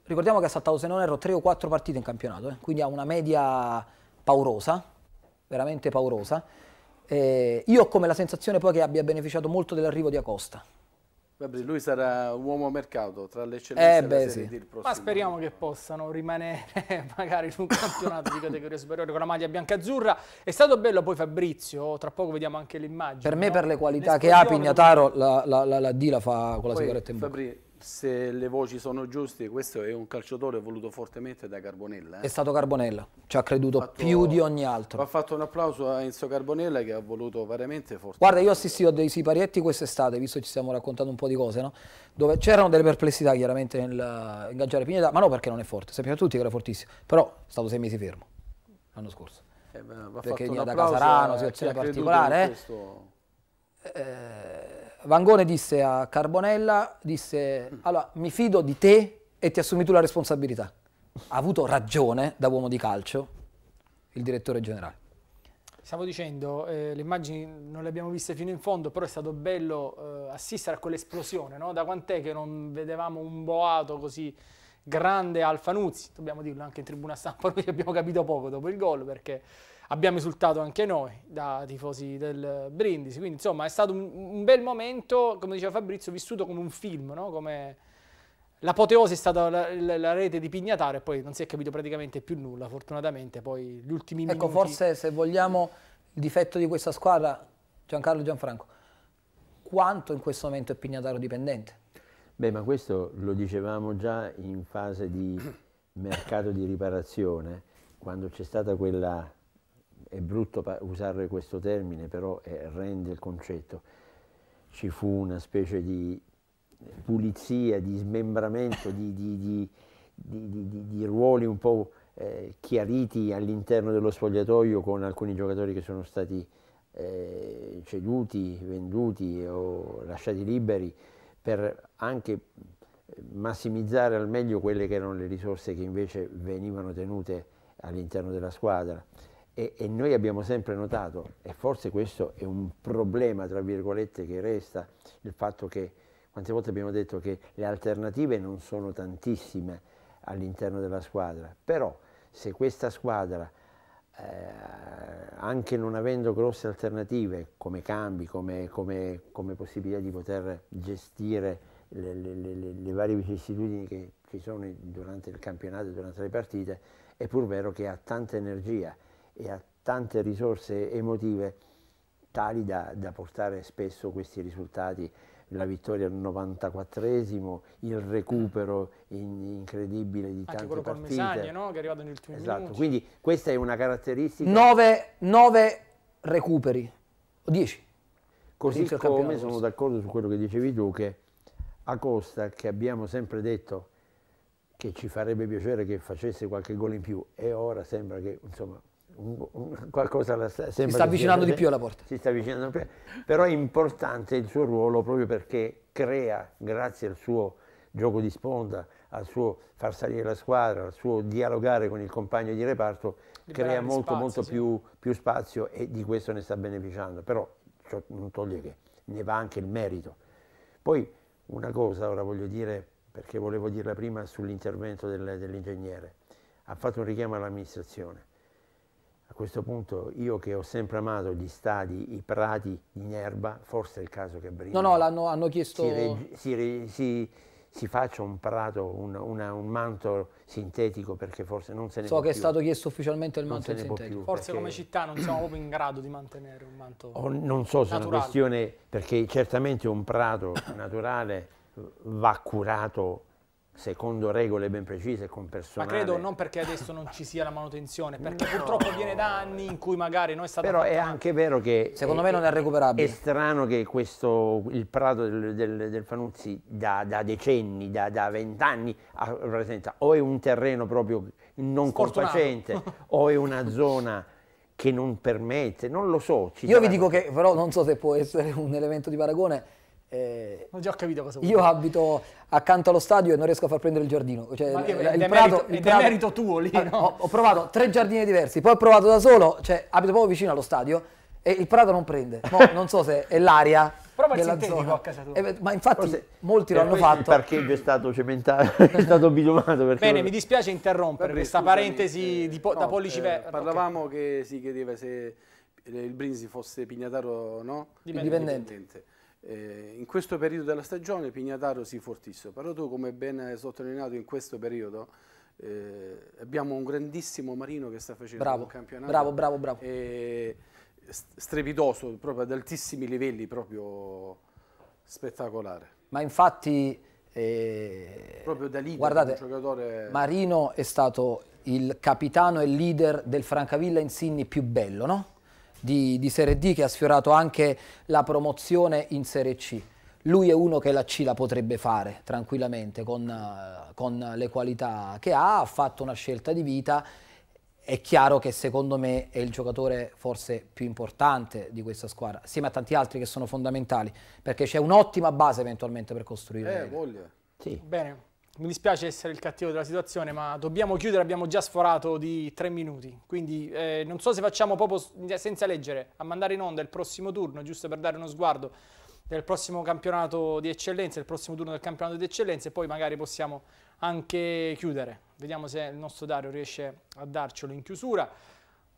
ricordiamo che ha saltato se non erro 3 o 4 partite in campionato, eh? quindi ha una media paurosa, veramente paurosa. Eh, io ho come la sensazione poi che abbia beneficiato molto dell'arrivo di Acosta, Vabbè, lui sarà uomo mercato tra le eccellenze eh, sì. Ma speriamo che possano rimanere [LAUGHS] magari in un campionato di categoria superiore con la maglia bianca-azzurra. È stato bello poi Fabrizio, tra poco vediamo anche l'immagine. Per me no? per le qualità le che ha Pignataro la, la, la, la D la fa con la poi, sigaretta in bocca. Fabri se le voci sono giuste, questo è un calciatore voluto fortemente da Carbonella. Eh? È stato Carbonella, ci ha creduto fatto, più di ogni altro. Ha fatto un applauso a Enzo Carbonella che ha voluto veramente fortemente. Guarda, io ho assistito a dei siparietti quest'estate, visto che ci stiamo raccontando un po' di cose, no? dove c'erano delle perplessità chiaramente nel ingaggiare Pineda, ma no perché non è forte, sappiamo tutti che era fortissimo, però è stato sei mesi fermo l'anno scorso. Eh beh, perché veniva da Casarano, situazione particolare. Eh. Questo... Eh, Vangone disse a Carbonella, disse, allora mi fido di te e ti assumi tu la responsabilità. Ha avuto ragione da uomo di calcio il direttore generale. Stavo dicendo, eh, le immagini non le abbiamo viste fino in fondo, però è stato bello eh, assistere a quell'esplosione, no? Da quant'è che non vedevamo un boato così grande Alfanuzzi, dobbiamo dirlo anche in tribuna stampa, [LAUGHS] noi abbiamo capito poco dopo il gol perché abbiamo esultato anche noi da tifosi del Brindisi, quindi insomma è stato un, un bel momento, come diceva Fabrizio, vissuto come un film, no? come l'apoteosi è stata la, la, la, rete di Pignataro e poi non si è capito praticamente più nulla, fortunatamente poi gli ultimi ecco, minuti... Ecco, forse se vogliamo il difetto di questa squadra, Giancarlo Gianfranco, quanto in questo momento è Pignataro dipendente? Beh, ma questo lo dicevamo già in fase di mercato di riparazione, quando c'è stata quella è brutto usare questo termine, però eh, rende il concetto. Ci fu una specie di pulizia, di smembramento, di, di, di, di ruoli un po' eh, chiariti all'interno dello spogliatoio con alcuni giocatori che sono stati eh, ceduti, venduti o lasciati liberi per anche eh, massimizzare al meglio quelle che erano le risorse che invece venivano tenute all'interno della squadra. E, e, noi abbiamo sempre notato, e forse questo è un problema, tra virgolette, che resta, il fatto che quante volte abbiamo detto che le alternative non sono tantissime all'interno della squadra, però se questa squadra, eh, anche non avendo grosse alternative come cambi, come, come, come possibilità di poter gestire le, le, le, le varie vicissitudini che ci sono durante il campionato e durante le partite, è pur vero che ha tanta energia e ha tante risorse emotive tali da, da portare spesso questi risultati la vittoria al 94esimo, il recupero in, incredibile di Anche tante partite. Anche no? che è arrivato nel tuo Esatto, minuti. quindi questa è una caratteristica. 9 recuperi, o 10. Così come sono d'accordo su quello che dicevi tu, che a Costa, che abbiamo sempre detto che ci farebbe piacere che facesse qualche gol in più, e ora sembra che, insomma, qualcosa la sta, si sta avvicinando di più alla porta. Si sta avvicinando più, però è importante il suo ruolo proprio perché crea, grazie al suo gioco di sponda, al suo far salire la squadra, al suo dialogare con il compagno di reparto, Liberare crea molto, spazio, molto sì. più, più, spazio e di questo ne sta beneficiando. Però ciò non toglie che ne va anche il merito. Poi una cosa, ora voglio dire, perché volevo dirla prima sull'intervento dell'ingegnere, ha fatto un richiamo all'amministrazione a questo punto io che ho sempre amato gli stadi, i prati in erba, forse è il caso che Brindisi... No, no, hanno chiesto... Si, si, si, si, faccia un prato, un, una, un, manto sintetico perché forse non se ne so può So che più. è stato chiesto ufficialmente il manto sintetico. forse come città non siamo proprio in grado di mantenere un manto o, oh, Non so se è una questione, perché certamente un prato [COUGHS] naturale va curato secondo regole ben precise con persone. Ma credo non perché adesso non ci sia la manutenzione, perché [LAUGHS] no. purtroppo viene da anni in cui magari non è stato Però è anche vero che secondo è, me non è recuperabile. È strano che questo il prato del, del, del Fanuzzi da, da, decenni, da vent'anni ah, rappresenta o è un terreno proprio non compacente [LAUGHS] o è una zona che non permette, non lo so. Io vi dico che però non so se può essere un elemento di paragone eh, ho già capito cosa vuoi Io abito accanto allo stadio e non riesco a far prendere il giardino. Cioè, Ma che, il, demerito, prato, merito, il prato, merito tuo lì, no? ho, ho, provato tre giardini diversi, poi ho provato da solo, cioè abito proprio vicino allo stadio e il prato non prende. Mo, [LAUGHS] non so se è l'aria. Prova della zona. a casa tua. Eh, ma infatti Forse, molti l'hanno fatto. Il parcheggio è stato cementato, [LAUGHS] è stato bidomato. Bene, non... mi dispiace interrompere Vabbè, questa scusami, parentesi eh, po no, da pollici eh, Parlavamo okay. che si chiedeva se il Brinzi fosse pignataro o no? Dipendente. Dipendente. Eh, in questo periodo della stagione Pignataro si fortissimo, però tu come ben hai sottolineato in questo periodo eh, abbiamo un grandissimo Marino che sta facendo bravo, un campionato bravo, bravo, bravo. Eh, strepitoso, proprio ad altissimi livelli, proprio spettacolare. Ma infatti... Eh, proprio da lì, guardate, giocatore... Marino è stato il capitano e leader del Francavilla Insigni più bello, no? di, di Serie D che ha sfiorato anche la promozione in Serie C lui è uno che la C la potrebbe fare tranquillamente con, eh, con, le qualità che ha, ha fatto una scelta di vita, è chiaro che secondo me è il giocatore forse più importante di questa squadra, assieme a tanti altri che sono fondamentali, perché c'è un'ottima base eventualmente per costruire. Eh, voglia. Sì. Bene mi dispiace essere il cattivo della situazione, ma dobbiamo chiudere, abbiamo già sforato di tre minuti. Quindi eh, non so se facciamo proprio cioè, senza leggere, a mandare in onda il prossimo turno, giusto per dare uno sguardo del prossimo campionato di eccellenza, il prossimo turno del campionato di eccellenza e poi magari possiamo anche chiudere. Vediamo se il nostro Dario riesce a darcelo in chiusura.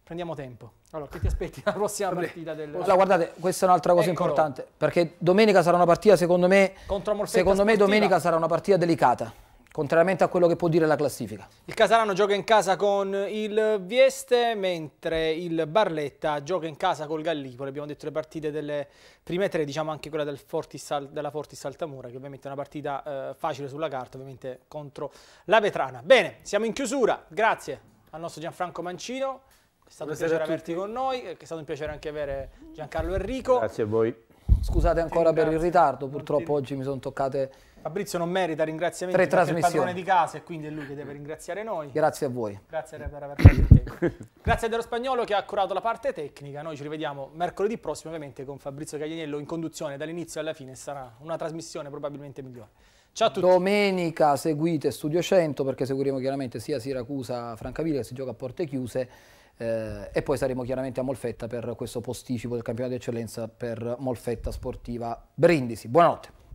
Prendiamo tempo. Allora, che ti aspetti la prossima partita del... Allora, guardate, questa è un'altra cosa Eccolo. importante, perché domenica sarà una partita, secondo me... Contro Morfetta Secondo me domenica sarà una partita delicata contrariamente a quello che può dire la classifica. Il Casarano gioca in casa con il Vieste, mentre il Barletta gioca in casa col Gallipoli. Abbiamo detto le partite delle prime tre, diciamo anche quella del Fortis, della Fortis Altamura, che ovviamente è una partita eh, facile sulla carta, ovviamente contro la Vetrana. Bene, siamo in chiusura, grazie al nostro Gianfranco Mancino. È stato Buonasera un piacere averti con noi, è stato un piacere anche avere Giancarlo Enrico. Grazie a voi. Scusate ancora per il ritardo, purtroppo oggi mi sono toccate Fabrizio non merita ringraziamenti per il padrone di casa e quindi è lui che deve ringraziare noi. Grazie a voi. Grazie per aver fatto Grazie a Dero Spagnolo che ha curato la parte tecnica. Noi ci rivediamo mercoledì prossimo ovviamente con Fabrizio Caglianiello in conduzione dall'inizio alla fine. Sarà una trasmissione probabilmente migliore. Ciao a tutti. Domenica seguite Studio 100 perché seguiremo chiaramente sia Siracusa-Francavilla che si gioca a porte chiuse. Eh, e poi saremo chiaramente a Molfetta per questo posticipo del campionato di eccellenza per Molfetta Sportiva Brindisi. Buonanotte.